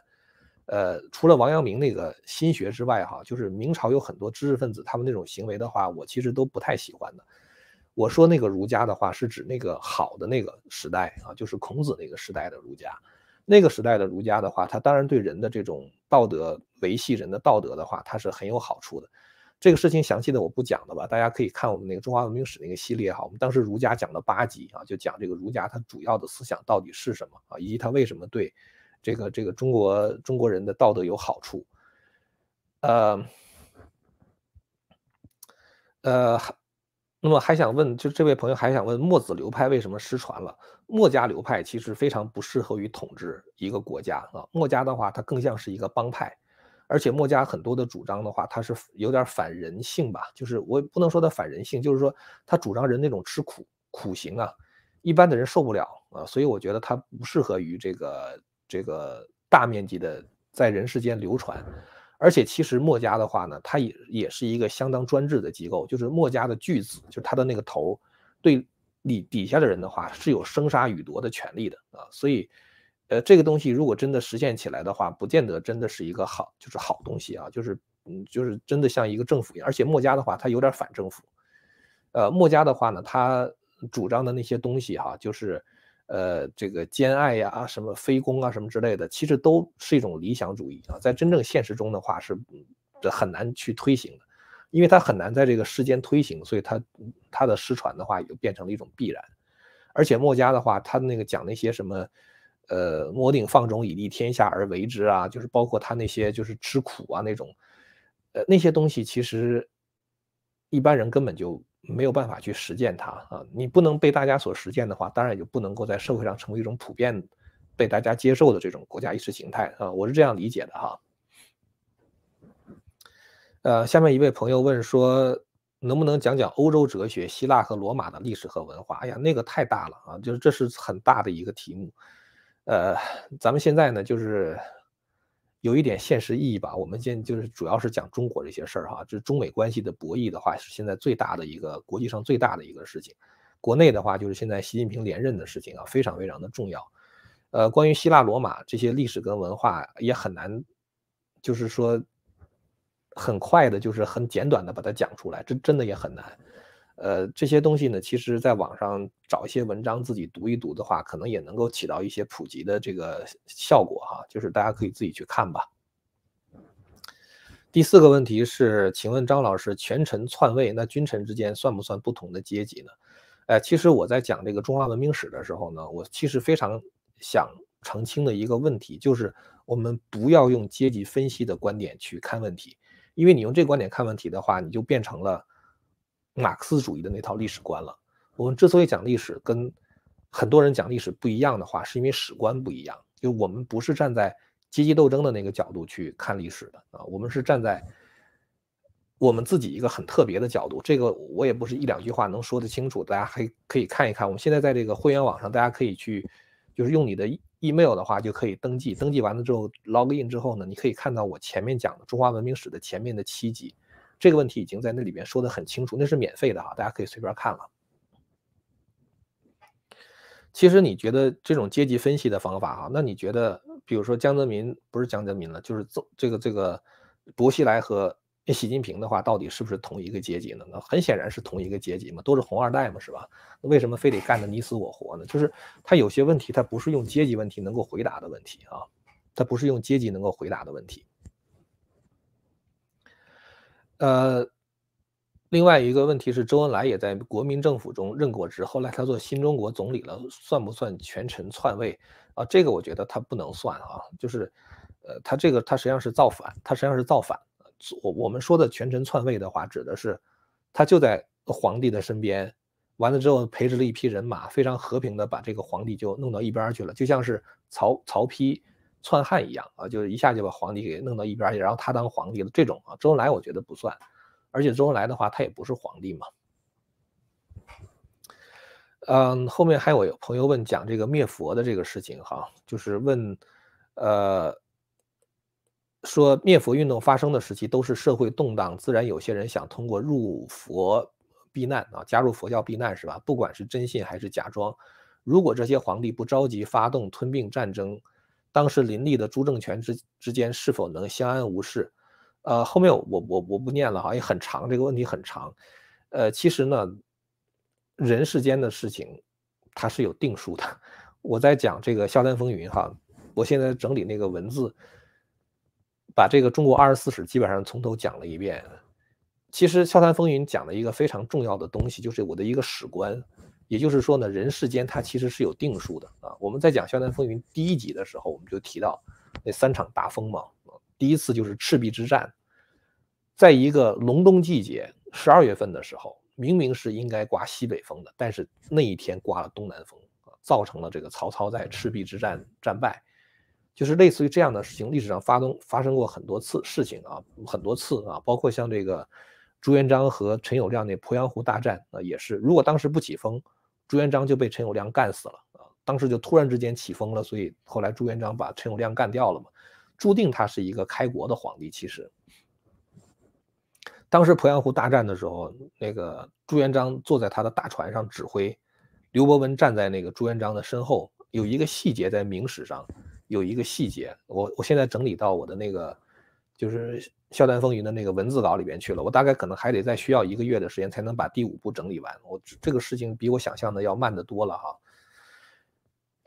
呃，除了王阳明那个心学之外，哈，就是明朝有很多知识分子，他们那种行为的话，我其实都不太喜欢的。我说那个儒家的话，是指那个好的那个时代啊，就是孔子那个时代的儒家。那个时代的儒家的话，他当然对人的这种道德维系，人的道德的话，他是很有好处的。这个事情详细的我不讲了吧，大家可以看我们那个《中华文明史》那个系列哈，我们当时儒家讲了八集啊，就讲这个儒家他主要的思想到底是什么啊，以及他为什么对。这个这个中国中国人的道德有好处，呃呃，那么还想问，就这位朋友还想问，墨子流派为什么失传了？墨家流派其实非常不适合于统治一个国家啊。墨家的话，它更像是一个帮派，而且墨家很多的主张的话，它是有点反人性吧。就是我不能说它反人性，就是说它主张人那种吃苦苦行啊，一般的人受不了啊。所以我觉得它不适合于这个。这个大面积的在人世间流传，而且其实墨家的话呢，它也也是一个相当专制的机构。就是墨家的巨子，就是他的那个头，对你底下的人的话，是有生杀予夺的权利的啊。所以，呃，这个东西如果真的实现起来的话，不见得真的是一个好，就是好东西啊。就是嗯，就是真的像一个政府一样。而且墨家的话，它有点反政府。呃，墨家的话呢，他主张的那些东西哈，就是。呃，这个兼爱呀，什么非攻啊，什么之类的，其实都是一种理想主义啊，在真正现实中的话是很难去推行的，因为它很难在这个世间推行，所以它它的失传的话也就变成了一种必然。而且墨家的话，他那个讲那些什么，呃，摩顶放中以利天下而为之啊，就是包括他那些就是吃苦啊那种，呃，那些东西，其实一般人根本就。没有办法去实践它啊！你不能被大家所实践的话，当然也就不能够在社会上成为一种普遍被大家接受的这种国家意识形态啊！我是这样理解的哈。呃，下面一位朋友问说，能不能讲讲欧洲哲学、希腊和罗马的历史和文化？哎呀，那个太大了啊！就是这是很大的一个题目。呃，咱们现在呢，就是。有一点现实意义吧，我们现就是主要是讲中国这些事儿哈，就是中美关系的博弈的话，是现在最大的一个国际上最大的一个事情。国内的话，就是现在习近平连任的事情啊，非常非常的重要。呃，关于希腊、罗马这些历史跟文化，也很难，就是说，很快的，就是很简短的把它讲出来，这真的也很难。呃，这些东西呢，其实在网上找一些文章自己读一读的话，可能也能够起到一些普及的这个效果哈。就是大家可以自己去看吧。第四个问题是，请问张老师，权臣篡位，那君臣之间算不算不同的阶级呢？哎，其实我在讲这个中华文明史的时候呢，我其实非常想澄清的一个问题，就是我们不要用阶级分析的观点去看问题，因为你用这个观点看问题的话，你就变成了。马克思主义的那套历史观了。我们之所以讲历史，跟很多人讲历史不一样的话，是因为史观不一样。就我们不是站在阶级斗争的那个角度去看历史的啊，我们是站在我们自己一个很特别的角度。这个我也不是一两句话能说得清楚，大家还可以看一看。我们现在在这个会员网上，大家可以去，就是用你的 email 的话就可以登记，登记完了之后 log in 之后呢，你可以看到我前面讲的中华文明史的前面的七集。这个问题已经在那里边说的很清楚，那是免费的哈，大家可以随便看了。其实你觉得这种阶级分析的方法哈，那你觉得比如说江泽民不是江泽民了，就是这这个这个薄熙来和习近平的话，到底是不是同一个阶级呢？那很显然是同一个阶级嘛，都是红二代嘛，是吧？为什么非得干的你死我活呢？就是他有些问题，他不是用阶级问题能够回答的问题啊，他不是用阶级能够回答的问题。呃，另外一个问题是，周恩来也在国民政府中任过职，后来他做新中国总理了，算不算权臣篡位啊？这个我觉得他不能算啊，就是，呃，他这个他实际上是造反，他实际上是造反。我我们说的权臣篡位的话，指的是他就在皇帝的身边，完了之后培植了一批人马，非常和平的把这个皇帝就弄到一边去了，就像是曹曹丕。篡汉一样啊，就是一下就把皇帝给弄到一边去，然后他当皇帝了。这种啊，周恩来我觉得不算，而且周恩来的话，他也不是皇帝嘛。嗯，后面还有有朋友问讲这个灭佛的这个事情哈，就是问，呃，说灭佛运动发生的时期都是社会动荡，自然有些人想通过入佛避难啊，加入佛教避难是吧？不管是真信还是假装，如果这些皇帝不着急发动吞并战争。当时林立的朱政权之之间是否能相安无事？呃，后面我我我不念了哈，也很长，这个问题很长。呃，其实呢，人世间的事情，它是有定数的。我在讲这个《笑谈风云》哈，我现在整理那个文字，把这个《中国二十四史》基本上从头讲了一遍。其实《笑谈风云》讲了一个非常重要的东西，就是我的一个史观。也就是说呢，人世间它其实是有定数的啊。我们在讲《笑南风云》第一集的时候，我们就提到那三场大风嘛。第一次就是赤壁之战，在一个隆冬季节，十二月份的时候，明明是应该刮西北风的，但是那一天刮了东南风啊，造成了这个曹操在赤壁之战战败。就是类似于这样的事情，历史上发生发生过很多次事情啊，很多次啊，包括像这个朱元璋和陈友谅那鄱阳湖大战啊，也是。如果当时不起风。朱元璋就被陈友谅干死了啊！当时就突然之间起风了，所以后来朱元璋把陈友谅干掉了嘛。注定他是一个开国的皇帝。其实，当时鄱阳湖大战的时候，那个朱元璋坐在他的大船上指挥，刘伯温站在那个朱元璋的身后。有一个细节在明史上，有一个细节，我我现在整理到我的那个。就是《笑谈风云》的那个文字稿里边去了，我大概可能还得再需要一个月的时间才能把第五部整理完。我这个事情比我想象的要慢得多了哈。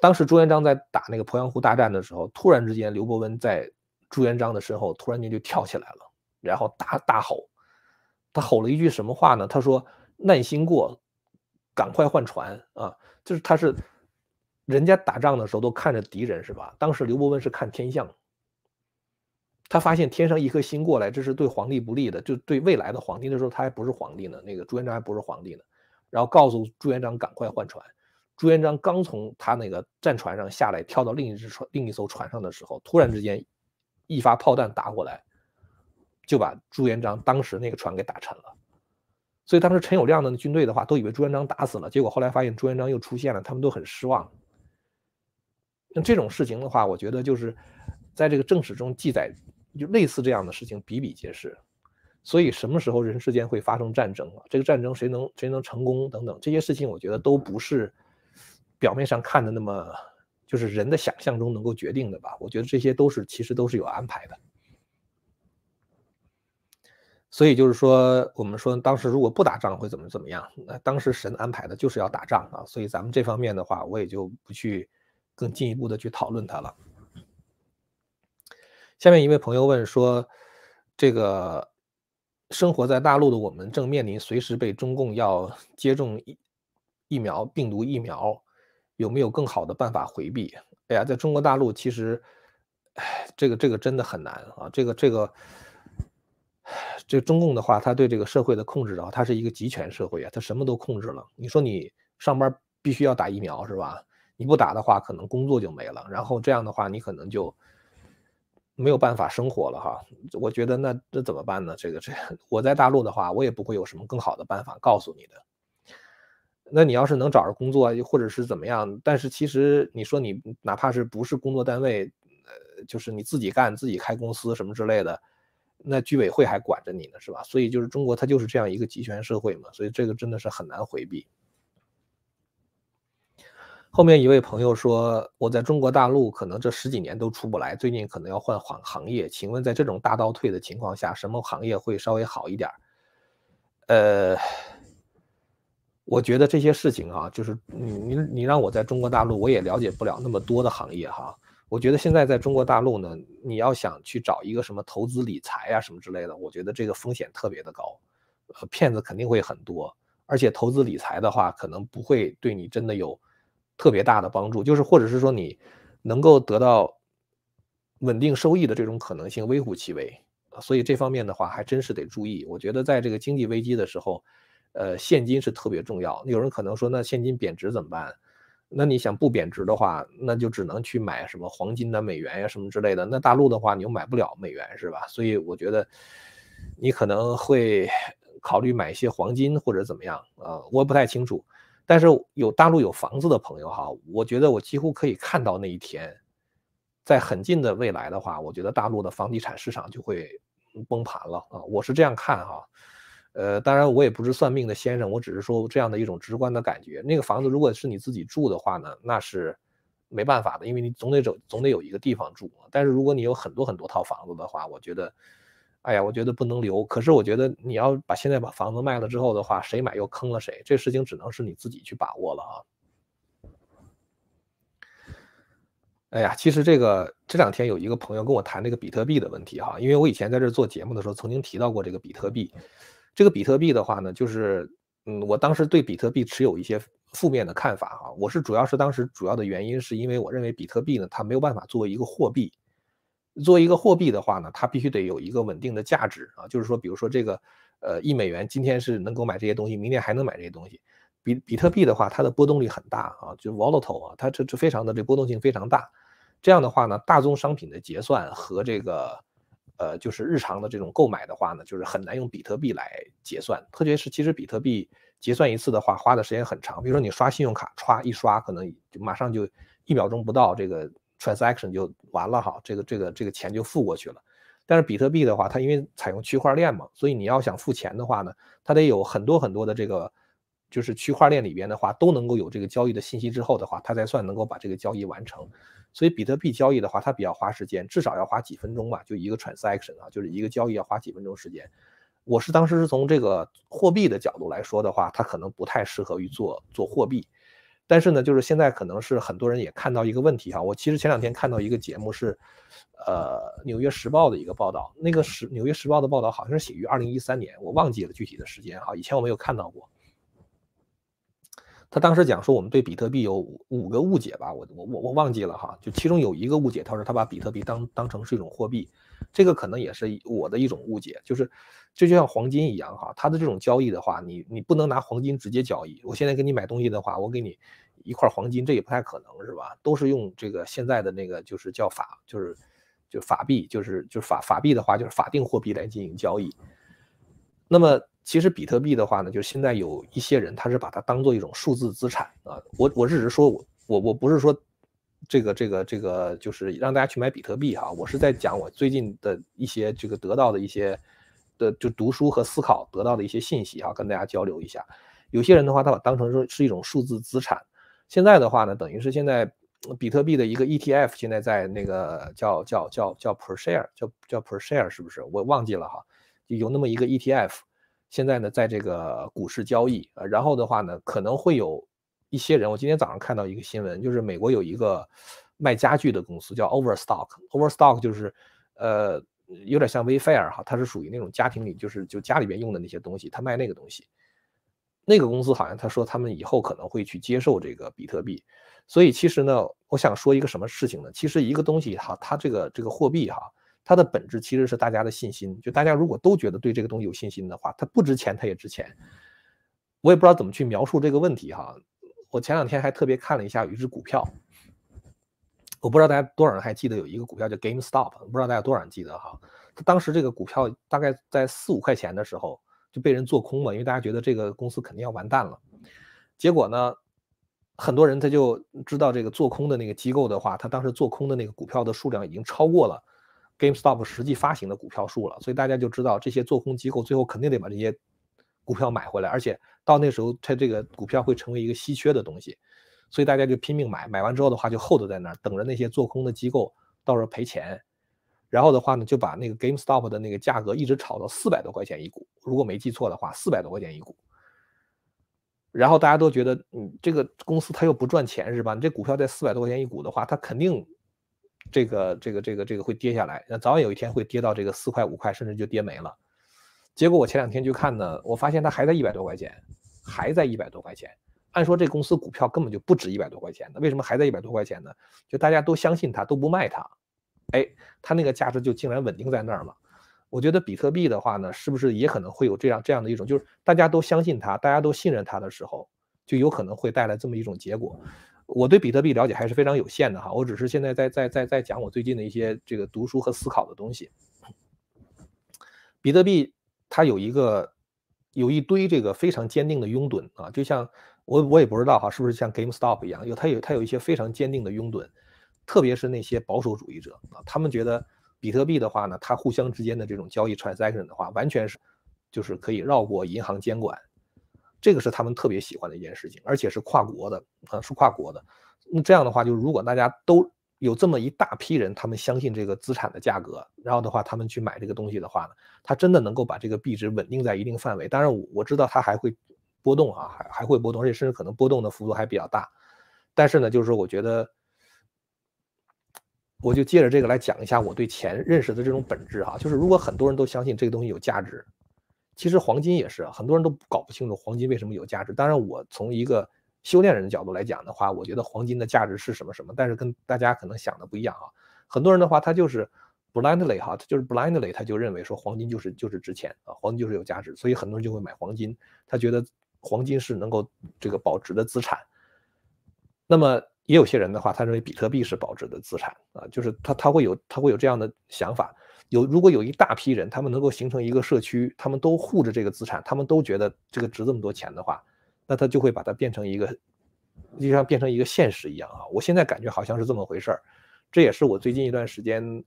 当时朱元璋在打那个鄱阳湖大战的时候，突然之间，刘伯温在朱元璋的身后突然间就跳起来了，然后大大吼，他吼了一句什么话呢？他说：“耐心过，赶快换船啊！”就是他是人家打仗的时候都看着敌人是吧？当时刘伯温是看天象。他发现天上一颗星过来，这是对皇帝不利的，就对未来的皇帝那时候他还不是皇帝呢，那个朱元璋还不是皇帝呢。然后告诉朱元璋赶快换船。朱元璋刚从他那个战船上下来，跳到另一只船、另一艘船上的时候，突然之间一发炮弹打过来，就把朱元璋当时那个船给打沉了。所以当时陈友谅的军队的话，都以为朱元璋打死了，结果后来发现朱元璋又出现了，他们都很失望。那这种事情的话，我觉得就是在这个正史中记载。就类似这样的事情比比皆是，所以什么时候人世间会发生战争啊？这个战争谁能谁能成功等等这些事情，我觉得都不是表面上看的那么就是人的想象中能够决定的吧？我觉得这些都是其实都是有安排的。所以就是说，我们说当时如果不打仗会怎么怎么样？那当时神安排的就是要打仗啊。所以咱们这方面的话，我也就不去更进一步的去讨论它了。下面一位朋友问说：“这个生活在大陆的我们正面临随时被中共要 接种疫疫苗、病毒疫苗，有没有更好的办法回避？”哎呀，在中国大陆，其实，哎，这个这个真的很难啊！这个这个，这中共的话，他对这个社会的控制啊，他是一个集权社会啊，他什么都控制了。你说你上班必须要打疫苗是吧？你不打的话，可能工作就没了。然后这样的话，你可能就。没有办法生活了哈，我觉得那那怎么办呢？这个这我在大陆的话，我也不会有什么更好的办法告诉你的。那你要是能找着工作，或者是怎么样？但是其实你说你哪怕是不是工作单位，呃，就是你自己干自己开公司什么之类的，那居委会还管着你呢，是吧？所以就是中国它就是这样一个集权社会嘛，所以这个真的是很难回避。后面一位朋友说：“我在中国大陆可能这十几年都出不来，最近可能要换行行业。请问在这种大倒退的情况下，什么行业会稍微好一点呃，我觉得这些事情啊，就是你你你让我在中国大陆，我也了解不了那么多的行业哈。我觉得现在在中国大陆呢，你要想去找一个什么投资理财啊什么之类的，我觉得这个风险特别的高，呃，骗子肯定会很多，而且投资理财的话，可能不会对你真的有。特别大的帮助，就是或者是说你能够得到稳定收益的这种可能性微乎其微，所以这方面的话还真是得注意。我觉得在这个经济危机的时候，呃，现金是特别重要。有人可能说，那现金贬值怎么办？那你想不贬值的话，那就只能去买什么黄金的美元呀什么之类的。那大陆的话，你又买不了美元是吧？所以我觉得你可能会考虑买一些黄金或者怎么样啊，我不太清楚。但是有大陆有房子的朋友哈，我觉得我几乎可以看到那一天，在很近的未来的话，我觉得大陆的房地产市场就会崩盘了啊！我是这样看哈，呃，当然我也不是算命的先生，我只是说这样的一种直观的感觉。那个房子如果是你自己住的话呢，那是没办法的，因为你总得走，总得有一个地方住。但是如果你有很多很多套房子的话，我觉得。哎呀，我觉得不能留。可是我觉得你要把现在把房子卖了之后的话，谁买又坑了谁，这事情只能是你自己去把握了啊。哎呀，其实这个这两天有一个朋友跟我谈这个比特币的问题哈，因为我以前在这做节目的时候曾经提到过这个比特币。这个比特币的话呢，就是嗯，我当时对比特币持有一些负面的看法哈。我是主要是当时主要的原因是因为我认为比特币呢，它没有办法作为一个货币。作为一个货币的话呢，它必须得有一个稳定的价值啊，就是说，比如说这个，呃，一美元今天是能够买这些东西，明天还能买这些东西。比比特币的话，它的波动率很大啊，就是 volatile 啊，它这这非常的这波动性非常大。这样的话呢，大宗商品的结算和这个，呃，就是日常的这种购买的话呢，就是很难用比特币来结算。特别是其实比特币结算一次的话，花的时间很长。比如说你刷信用卡，歘一刷可能就马上就一秒钟不到这个。transaction 就完了哈，这个这个这个钱就付过去了，但是比特币的话，它因为采用区块链嘛，所以你要想付钱的话呢，它得有很多很多的这个，就是区块链里边的话都能够有这个交易的信息之后的话，它才算能够把这个交易完成。所以比特币交易的话，它比较花时间，至少要花几分钟吧，就一个 transaction 啊，就是一个交易要花几分钟时间。我是当时是从这个货币的角度来说的话，它可能不太适合于做做货币。但是呢，就是现在可能是很多人也看到一个问题哈。我其实前两天看到一个节目是，呃，《纽约时报》的一个报道，那个时《纽约时报》的报道好像是写于二零一三年，我忘记了具体的时间哈。以前我没有看到过。他当时讲说，我们对比特币有五个误解吧，我我我我忘记了哈。就其中有一个误解，他说他把比特币当当成是一种货币，这个可能也是我的一种误解，就是。这就像黄金一样哈，它的这种交易的话，你你不能拿黄金直接交易。我现在给你买东西的话，我给你一块黄金，这也不太可能是吧？都是用这个现在的那个，就是叫法，就是就法币，就是就是法法币的话，就是法定货币来进行交易。那么其实比特币的话呢，就是现在有一些人他是把它当做一种数字资产啊。我我只是说我我我不是说这个这个这个就是让大家去买比特币哈，我是在讲我最近的一些这个得到的一些。的就读书和思考得到的一些信息啊，跟大家交流一下。有些人的话，他把当成是是一种数字资产。现在的话呢，等于是现在比特币的一个 ETF，现在在那个叫叫叫叫 Per Share，叫叫 Per Share 是不是？我忘记了哈，有那么一个 ETF，现在呢在这个股市交易。然后的话呢，可能会有一些人，我今天早上看到一个新闻，就是美国有一个卖家具的公司叫 Overstock，Overstock 就是呃。有点像 v i f i r 哈，它是属于那种家庭里，就是就家里边用的那些东西，他卖那个东西。那个公司好像他说他们以后可能会去接受这个比特币。所以其实呢，我想说一个什么事情呢？其实一个东西哈，它这个这个货币哈，它的本质其实是大家的信心。就大家如果都觉得对这个东西有信心的话，它不值钱它也值钱。我也不知道怎么去描述这个问题哈。我前两天还特别看了一下有一只股票。我不知道大家多少人还记得有一个股票叫 GameStop，不知道大家多少人记得哈。他当时这个股票大概在四五块钱的时候就被人做空了，因为大家觉得这个公司肯定要完蛋了。结果呢，很多人他就知道这个做空的那个机构的话，他当时做空的那个股票的数量已经超过了 GameStop 实际发行的股票数了，所以大家就知道这些做空机构最后肯定得把这些股票买回来，而且到那时候它这个股票会成为一个稀缺的东西。所以大家就拼命买，买完之后的话就 hold 在那儿，等着那些做空的机构到时候赔钱。然后的话呢，就把那个 GameStop 的那个价格一直炒到四百多块钱一股，如果没记错的话，四百多块钱一股。然后大家都觉得，嗯，这个公司它又不赚钱是吧？你这股票在四百多块钱一股的话，它肯定这个这个这个这个会跌下来，那早晚有一天会跌到这个四块五块，甚至就跌没了。结果我前两天去看呢，我发现它还在一百多块钱，还在一百多块钱。按说这公司股票根本就不值一百多块钱的，为什么还在一百多块钱呢？就大家都相信它，都不卖它，哎，它那个价值就竟然稳定在那儿了。我觉得比特币的话呢，是不是也可能会有这样这样的一种，就是大家都相信它，大家都信任它的时候，就有可能会带来这么一种结果。我对比特币了解还是非常有限的哈，我只是现在在在在在讲我最近的一些这个读书和思考的东西。比特币它有一个有一堆这个非常坚定的拥趸啊，就像。我我也不知道哈，是不是像 GameStop 一样，有他有他有一些非常坚定的拥趸，特别是那些保守主义者啊，他们觉得比特币的话呢，它互相之间的这种交易 transaction 的话，完全是就是可以绕过银行监管，这个是他们特别喜欢的一件事情，而且是跨国的啊，是跨国的。那这样的话，就如果大家都有这么一大批人，他们相信这个资产的价格，然后的话，他们去买这个东西的话呢，它真的能够把这个币值稳定在一定范围。当然，我我知道它还会。波动啊，还还会波动，而且甚至可能波动的幅度还比较大。但是呢，就是说，我觉得，我就借着这个来讲一下我对钱认识的这种本质哈。就是如果很多人都相信这个东西有价值，其实黄金也是，很多人都搞不清楚黄金为什么有价值。当然，我从一个修炼人的角度来讲的话，我觉得黄金的价值是什么什么，但是跟大家可能想的不一样啊。很多人的话，他就是 blindly 哈，他就是 blindly，他就认为说黄金就是就是值钱啊，黄金就是有价值，所以很多人就会买黄金，他觉得。黄金是能够这个保值的资产，那么也有些人的话，他认为比特币是保值的资产啊，就是他他会有他会有这样的想法，有如果有一大批人，他们能够形成一个社区，他们都护着这个资产，他们都觉得这个值这么多钱的话，那他就会把它变成一个，就像变成一个现实一样啊！我现在感觉好像是这么回事儿，这也是我最近一段时间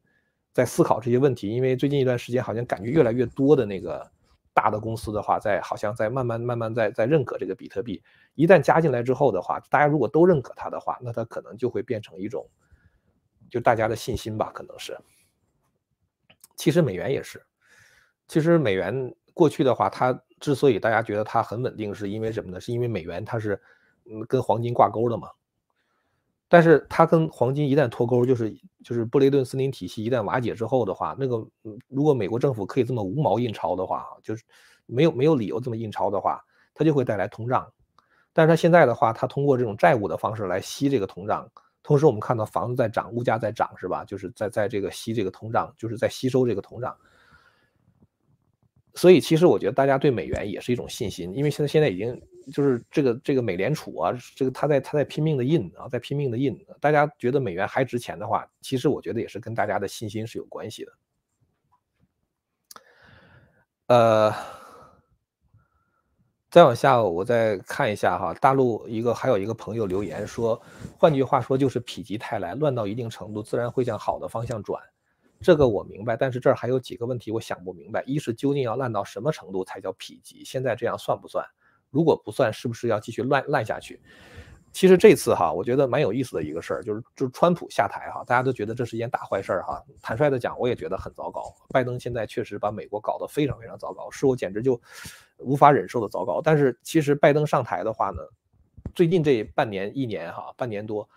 在思考这些问题，因为最近一段时间好像感觉越来越多的那个。大的公司的话，在好像在慢慢慢慢在在认可这个比特币，一旦加进来之后的话，大家如果都认可它的话，那它可能就会变成一种，就大家的信心吧，可能是。其实美元也是，其实美元过去的话，它之所以大家觉得它很稳定，是因为什么呢？是因为美元它是嗯跟黄金挂钩的嘛。但是它跟黄金一旦脱钩，就是就是布雷顿森林体系一旦瓦解之后的话，那个如果美国政府可以这么无毛印钞的话，就是没有没有理由这么印钞的话，它就会带来通胀。但是它现在的话，它通过这种债务的方式来吸这个通胀，同时我们看到房子在涨，物价在涨，是吧？就是在在这个吸这个通胀，就是在吸收这个通胀。所以，其实我觉得大家对美元也是一种信心，因为现在现在已经就是这个这个美联储啊，这个他在他在拼命的印啊，在拼命的印，大家觉得美元还值钱的话，其实我觉得也是跟大家的信心是有关系的。呃，再往下我再看一下哈，大陆一个还有一个朋友留言说，换句话说就是否极泰来，乱到一定程度，自然会向好的方向转。这个我明白，但是这儿还有几个问题，我想不明白。一是究竟要烂到什么程度才叫否极？现在这样算不算？如果不算，是不是要继续烂烂下去？其实这次哈，我觉得蛮有意思的一个事儿，就是就是川普下台哈，大家都觉得这是一件大坏事儿哈。坦率的讲，我也觉得很糟糕。拜登现在确实把美国搞得非常非常糟糕，是我简直就无法忍受的糟糕。但是其实拜登上台的话呢，最近这半年一年哈，半年多。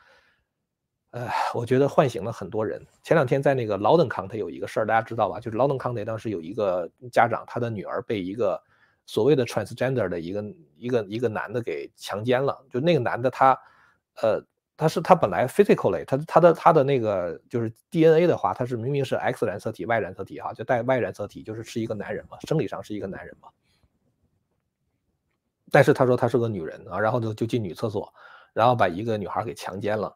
呃，我觉得唤醒了很多人。前两天在那个劳 o 康 d 有一个事儿，大家知道吧？就是劳 o 康 d 当时有一个家长，他的女儿被一个所谓的 transgender 的一个一个一个男的给强奸了。就那个男的，他呃，他是他本来 physically 他他的他的那个就是 DNA 的话，他是明明是 X 染色体 Y 染色体哈，就带 Y 染色体，就是是一个男人嘛，生理上是一个男人嘛。但是他说他是个女人啊，然后就就进女厕所，然后把一个女孩给强奸了。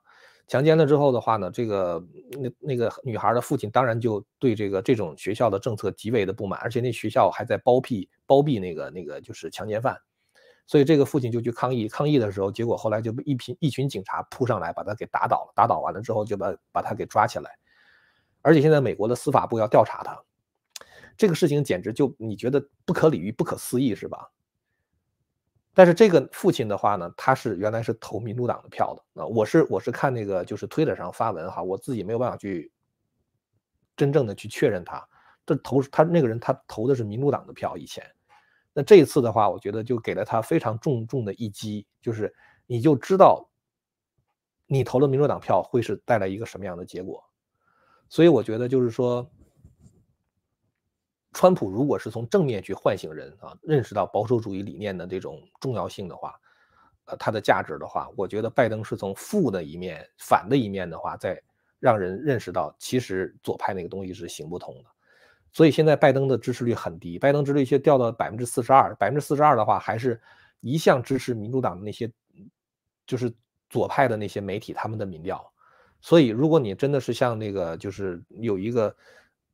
强奸了之后的话呢，这个那那个女孩的父亲当然就对这个这种学校的政策极为的不满，而且那学校还在包庇包庇那个那个就是强奸犯，所以这个父亲就去抗议抗议的时候，结果后来就被一群一群警察扑上来把他给打倒了，打倒完了之后就把把他给抓起来，而且现在美国的司法部要调查他，这个事情简直就你觉得不可理喻、不可思议是吧？但是这个父亲的话呢，他是原来是投民主党的票的。啊。我是我是看那个就是推特上发文哈，我自己没有办法去真正的去确认他，这投他那个人他投的是民主党的票以前。那这一次的话，我觉得就给了他非常重重的一击，就是你就知道你投了民主党票会是带来一个什么样的结果。所以我觉得就是说。川普如果是从正面去唤醒人啊，认识到保守主义理念的这种重要性的话，呃，它的价值的话，我觉得拜登是从负的一面、反的一面的话，在让人认识到，其实左派那个东西是行不通的。所以现在拜登的支持率很低，拜登支持率却掉到百分之四十二，百分之四十二的话，还是一向支持民主党的那些就是左派的那些媒体他们的民调。所以如果你真的是像那个，就是有一个。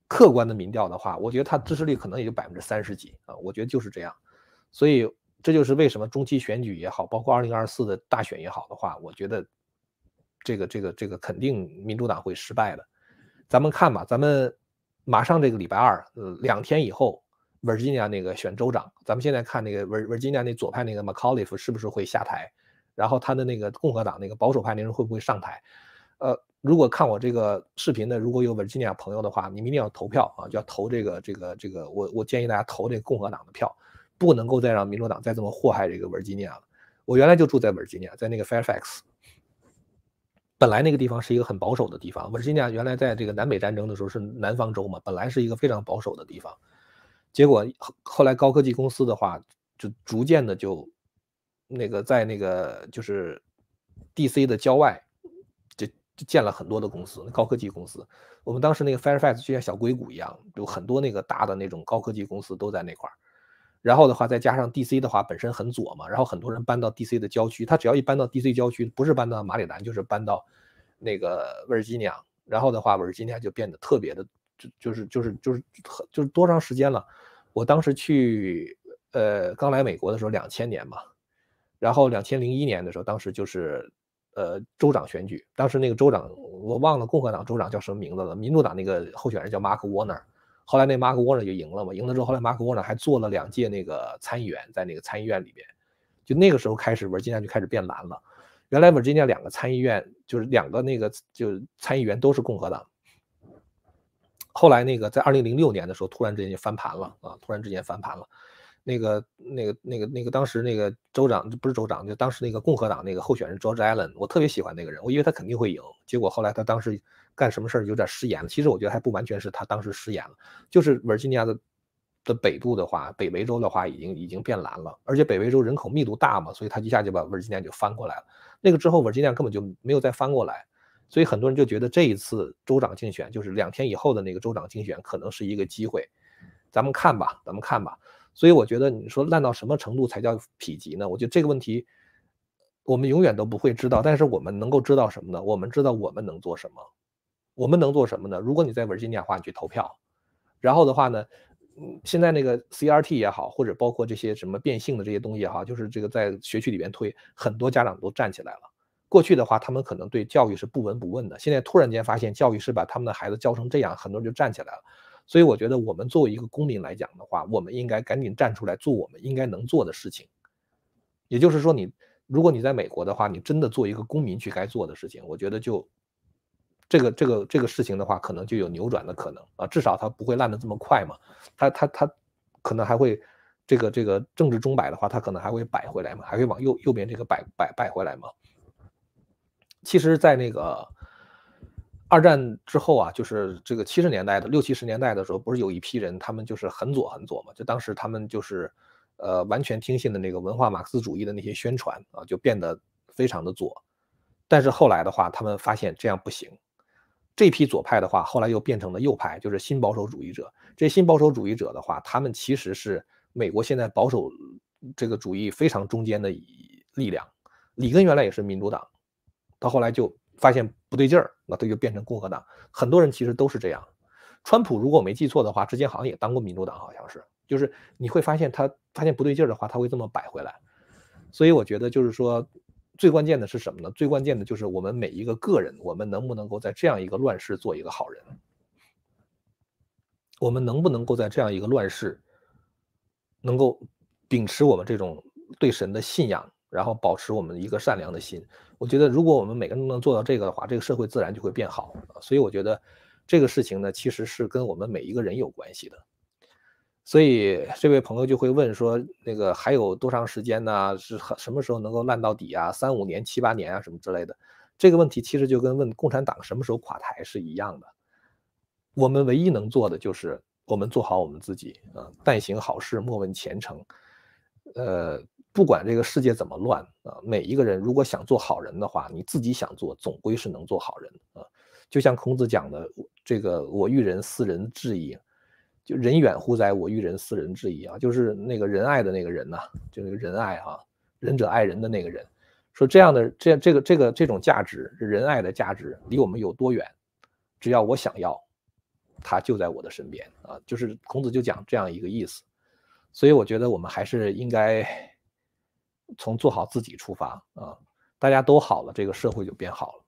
客观的民调的话，我觉得他支持率可能也就百分之三十几啊，我觉得就是这样，所以这就是为什么中期选举也好，包括二零二四的大选也好的话，我觉得这个这个这个肯定民主党会失败的，咱们看吧，咱们马上这个礼拜二，两天以后，Virginia 那个选州长，咱们现在看那个 Vir g i n i a 那左派那个 McAuliffe 是不是会下台，然后他的那个共和党那个保守派那人会不会上台，呃。如果看我这个视频的，如果有维吉尼亚朋友的话，你们一定要投票啊！就要投这个、这个、这个。我我建议大家投这个共和党的票，不能够再让民主党再这么祸害这个维吉尼亚了。我原来就住在维吉尼亚，在那个 Fairfax，本来那个地方是一个很保守的地方。维吉尼亚原来在这个南北战争的时候是南方州嘛，本来是一个非常保守的地方，结果后来高科技公司的话，就逐渐的就那个在那个就是 DC 的郊外。就建了很多的公司，高科技公司。我们当时那个 Fairfax 就像小硅谷一样，有很多那个大的那种高科技公司都在那块儿。然后的话，再加上 DC 的话本身很左嘛，然后很多人搬到 DC 的郊区。他只要一搬到 DC 郊区，不是搬到马里兰，就是搬到那个尔基尼亚。然后的话，尔基尼亚就变得特别的，就就是就是就是就是多长时间了？我当时去，呃，刚来美国的时候，两千年嘛。然后两千零一年的时候，当时就是。呃，州长选举，当时那个州长我忘了，共和党州长叫什么名字了？民主党那个候选人叫 Mark Warner，后来那 Mark Warner 就赢了嘛，赢了之后，后来 Mark Warner 还做了两届那个参议员，在那个参议院里边，就那个时候开始，Virginia 就开始变蓝了。原来 Virginia 两个参议院就是两个那个就参议员都是共和党，后来那个在二零零六年的时候，突然之间就翻盘了啊，突然之间翻盘了。那个、那个、那个、那个，当时那个州长不是州长，就当时那个共和党那个候选人 George Allen，我特别喜欢那个人，我以为他肯定会赢。结果后来他当时干什么事儿有点失言了。其实我觉得还不完全是他当时失言了，就是维 n 尼亚的的北部的话，北维州的话已经已经变蓝了，而且北维州人口密度大嘛，所以他一下就把维 n 尼亚就翻过来了。那个之后维 n 尼亚根本就没有再翻过来，所以很多人就觉得这一次州长竞选，就是两天以后的那个州长竞选可能是一个机会，咱们看吧，咱们看吧。所以我觉得你说烂到什么程度才叫否极呢？我觉得这个问题，我们永远都不会知道。但是我们能够知道什么呢？我们知道我们能做什么，我们能做什么呢？如果你在维津尼亚话，你去投票，然后的话呢，现在那个 CRT 也好，或者包括这些什么变性的这些东西也好，就是这个在学区里面推，很多家长都站起来了。过去的话，他们可能对教育是不闻不问的，现在突然间发现教育是把他们的孩子教成这样，很多人就站起来了。所以我觉得，我们作为一个公民来讲的话，我们应该赶紧站出来做我们应该能做的事情。也就是说，你如果你在美国的话，你真的做一个公民去该做的事情，我觉得就这个这个这个事情的话，可能就有扭转的可能啊。至少它不会烂得这么快嘛。它它它可能还会这个这个政治钟摆的话，它可能还会摆回来嘛，还会往右右边这个摆摆摆回来嘛。其实，在那个。二战之后啊，就是这个七十年代的六七十年代的时候，不是有一批人，他们就是很左很左嘛。就当时他们就是，呃，完全听信的那个文化马克思主义的那些宣传啊，就变得非常的左。但是后来的话，他们发现这样不行。这批左派的话，后来又变成了右派，就是新保守主义者。这新保守主义者的话，他们其实是美国现在保守这个主义非常中间的一力量。里根原来也是民主党，到后来就。发现不对劲儿，那他就变成共和党。很多人其实都是这样。川普如果我没记错的话，之前好像也当过民主党，好像是。就是你会发现他发现不对劲儿的话，他会这么摆回来。所以我觉得就是说，最关键的是什么呢？最关键的就是我们每一个个人，我们能不能够在这样一个乱世做一个好人？我们能不能够在这样一个乱世，能够秉持我们这种对神的信仰，然后保持我们一个善良的心？我觉得，如果我们每个人都能做到这个的话，这个社会自然就会变好。所以，我觉得这个事情呢，其实是跟我们每一个人有关系的。所以，这位朋友就会问说：“那个还有多长时间呢？是什么时候能够烂到底啊？三五年、七八年啊，什么之类的？”这个问题其实就跟问共产党什么时候垮台是一样的。我们唯一能做的就是我们做好我们自己啊，但行好事，莫问前程。呃。不管这个世界怎么乱啊，每一个人如果想做好人的话，你自己想做，总归是能做好人啊。就像孔子讲的这个“我欲人斯人至矣”，就“人远乎哉？我欲人斯人至矣”啊，就是那个仁爱的那个人呐，就那个仁爱啊，仁者爱人的那个人。说这样的这这个这个这种价值，仁爱的价值离我们有多远？只要我想要，他就在我的身边啊。就是孔子就讲这样一个意思。所以我觉得我们还是应该。从做好自己出发啊，大家都好了，这个社会就变好了。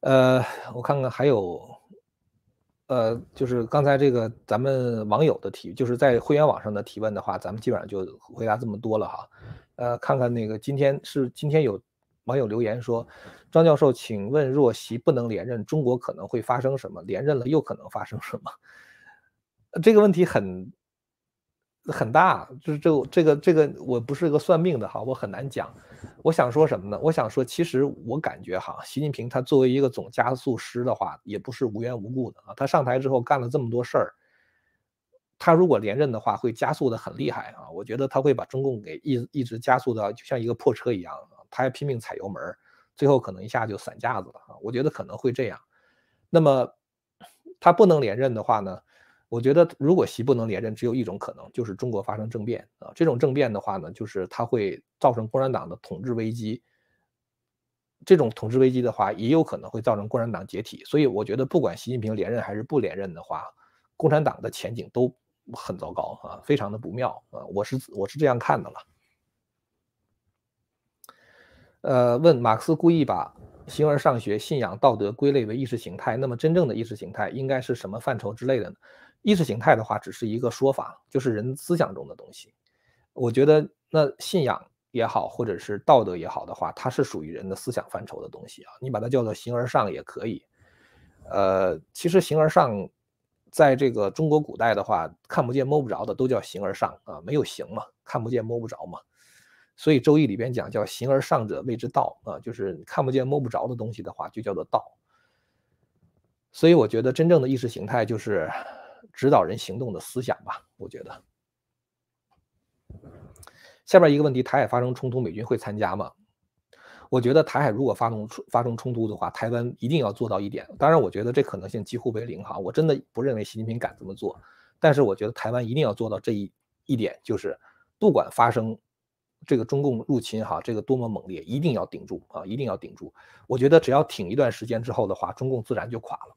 呃，我看看还有，呃，就是刚才这个咱们网友的提，就是在会员网上的提问的话，咱们基本上就回答这么多了哈。呃，看看那个今天是今天有网友留言说，张教授，请问若席不能连任，中国可能会发生什么？连任了又可能发生什么？这个问题很。很大，就是这这个这个，我不是个算命的哈，我很难讲。我想说什么呢？我想说，其实我感觉哈，习近平他作为一个总加速师的话，也不是无缘无故的啊。他上台之后干了这么多事儿，他如果连任的话，会加速的很厉害啊。我觉得他会把中共给一一直加速到就像一个破车一样他还拼命踩油门，最后可能一下就散架子了啊。我觉得可能会这样。那么他不能连任的话呢？我觉得，如果习不能连任，只有一种可能，就是中国发生政变啊。这种政变的话呢，就是它会造成共产党的统治危机。这种统治危机的话，也有可能会造成共产党解体。所以，我觉得，不管习近平连任还是不连任的话，共产党的前景都很糟糕啊，非常的不妙啊。我是我是这样看的了。呃，问马克思故意把形而上学、信仰、道德归类为意识形态，那么真正的意识形态应该是什么范畴之类的呢？意识形态的话，只是一个说法，就是人思想中的东西。我觉得那信仰也好，或者是道德也好的话，它是属于人的思想范畴的东西啊。你把它叫做形而上也可以。呃，其实形而上，在这个中国古代的话，看不见摸不着的都叫形而上啊，没有形嘛，看不见摸不着嘛。所以《周易》里边讲叫形而上者谓之道啊，就是看不见摸不着的东西的话，就叫做道。所以我觉得真正的意识形态就是。指导人行动的思想吧，我觉得。下面一个问题，台海发生冲突，美军会参加吗？我觉得台海如果发动出发生冲突的话，台湾一定要做到一点。当然，我觉得这可能性几乎为零哈，我真的不认为习近平敢这么做。但是，我觉得台湾一定要做到这一一点，就是不管发生这个中共入侵哈，这个多么猛烈，一定要顶住啊，一定要顶住。我觉得只要挺一段时间之后的话，中共自然就垮了。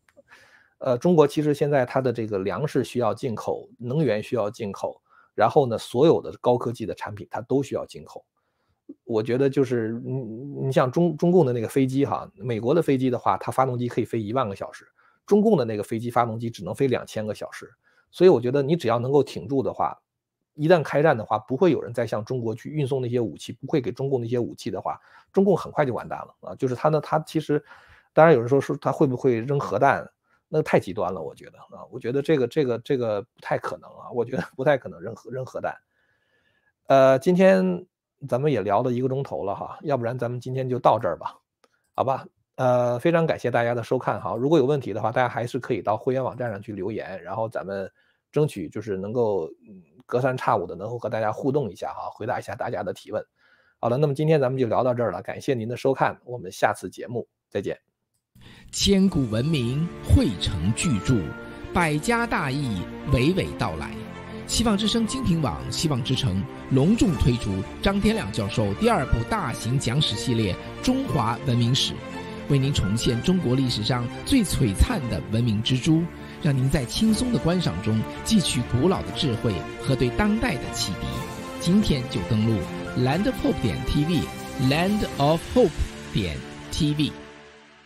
呃，中国其实现在它的这个粮食需要进口，能源需要进口，然后呢，所有的高科技的产品它都需要进口。我觉得就是你你像中中共的那个飞机哈，美国的飞机的话，它发动机可以飞一万个小时，中共的那个飞机发动机只能飞两千个小时。所以我觉得你只要能够挺住的话，一旦开战的话，不会有人再向中国去运送那些武器，不会给中共那些武器的话，中共很快就完蛋了啊！就是它呢，它其实当然有人说说它会不会扔核弹？那太极端了，我觉得啊，我觉得这个这个这个不太可能啊，我觉得不太可能扔扔核弹。呃，今天咱们也聊了一个钟头了哈，要不然咱们今天就到这儿吧，好吧？呃，非常感谢大家的收看哈，如果有问题的话，大家还是可以到会员网站上去留言，然后咱们争取就是能够隔三差五的能够和大家互动一下哈，回答一下大家的提问。好了，那么今天咱们就聊到这儿了，感谢您的收看，我们下次节目再见。千古文明汇成巨著，百家大义娓娓道来。希望之声精品网、希望之城隆重推出张天亮教授第二部大型讲史系列《中华文明史》，为您重现中国历史上最璀璨的文明之珠，让您在轻松的观赏中汲取古老的智慧和对当代的启迪。今天就登录 landhope 点 tv，land of hope 点 tv。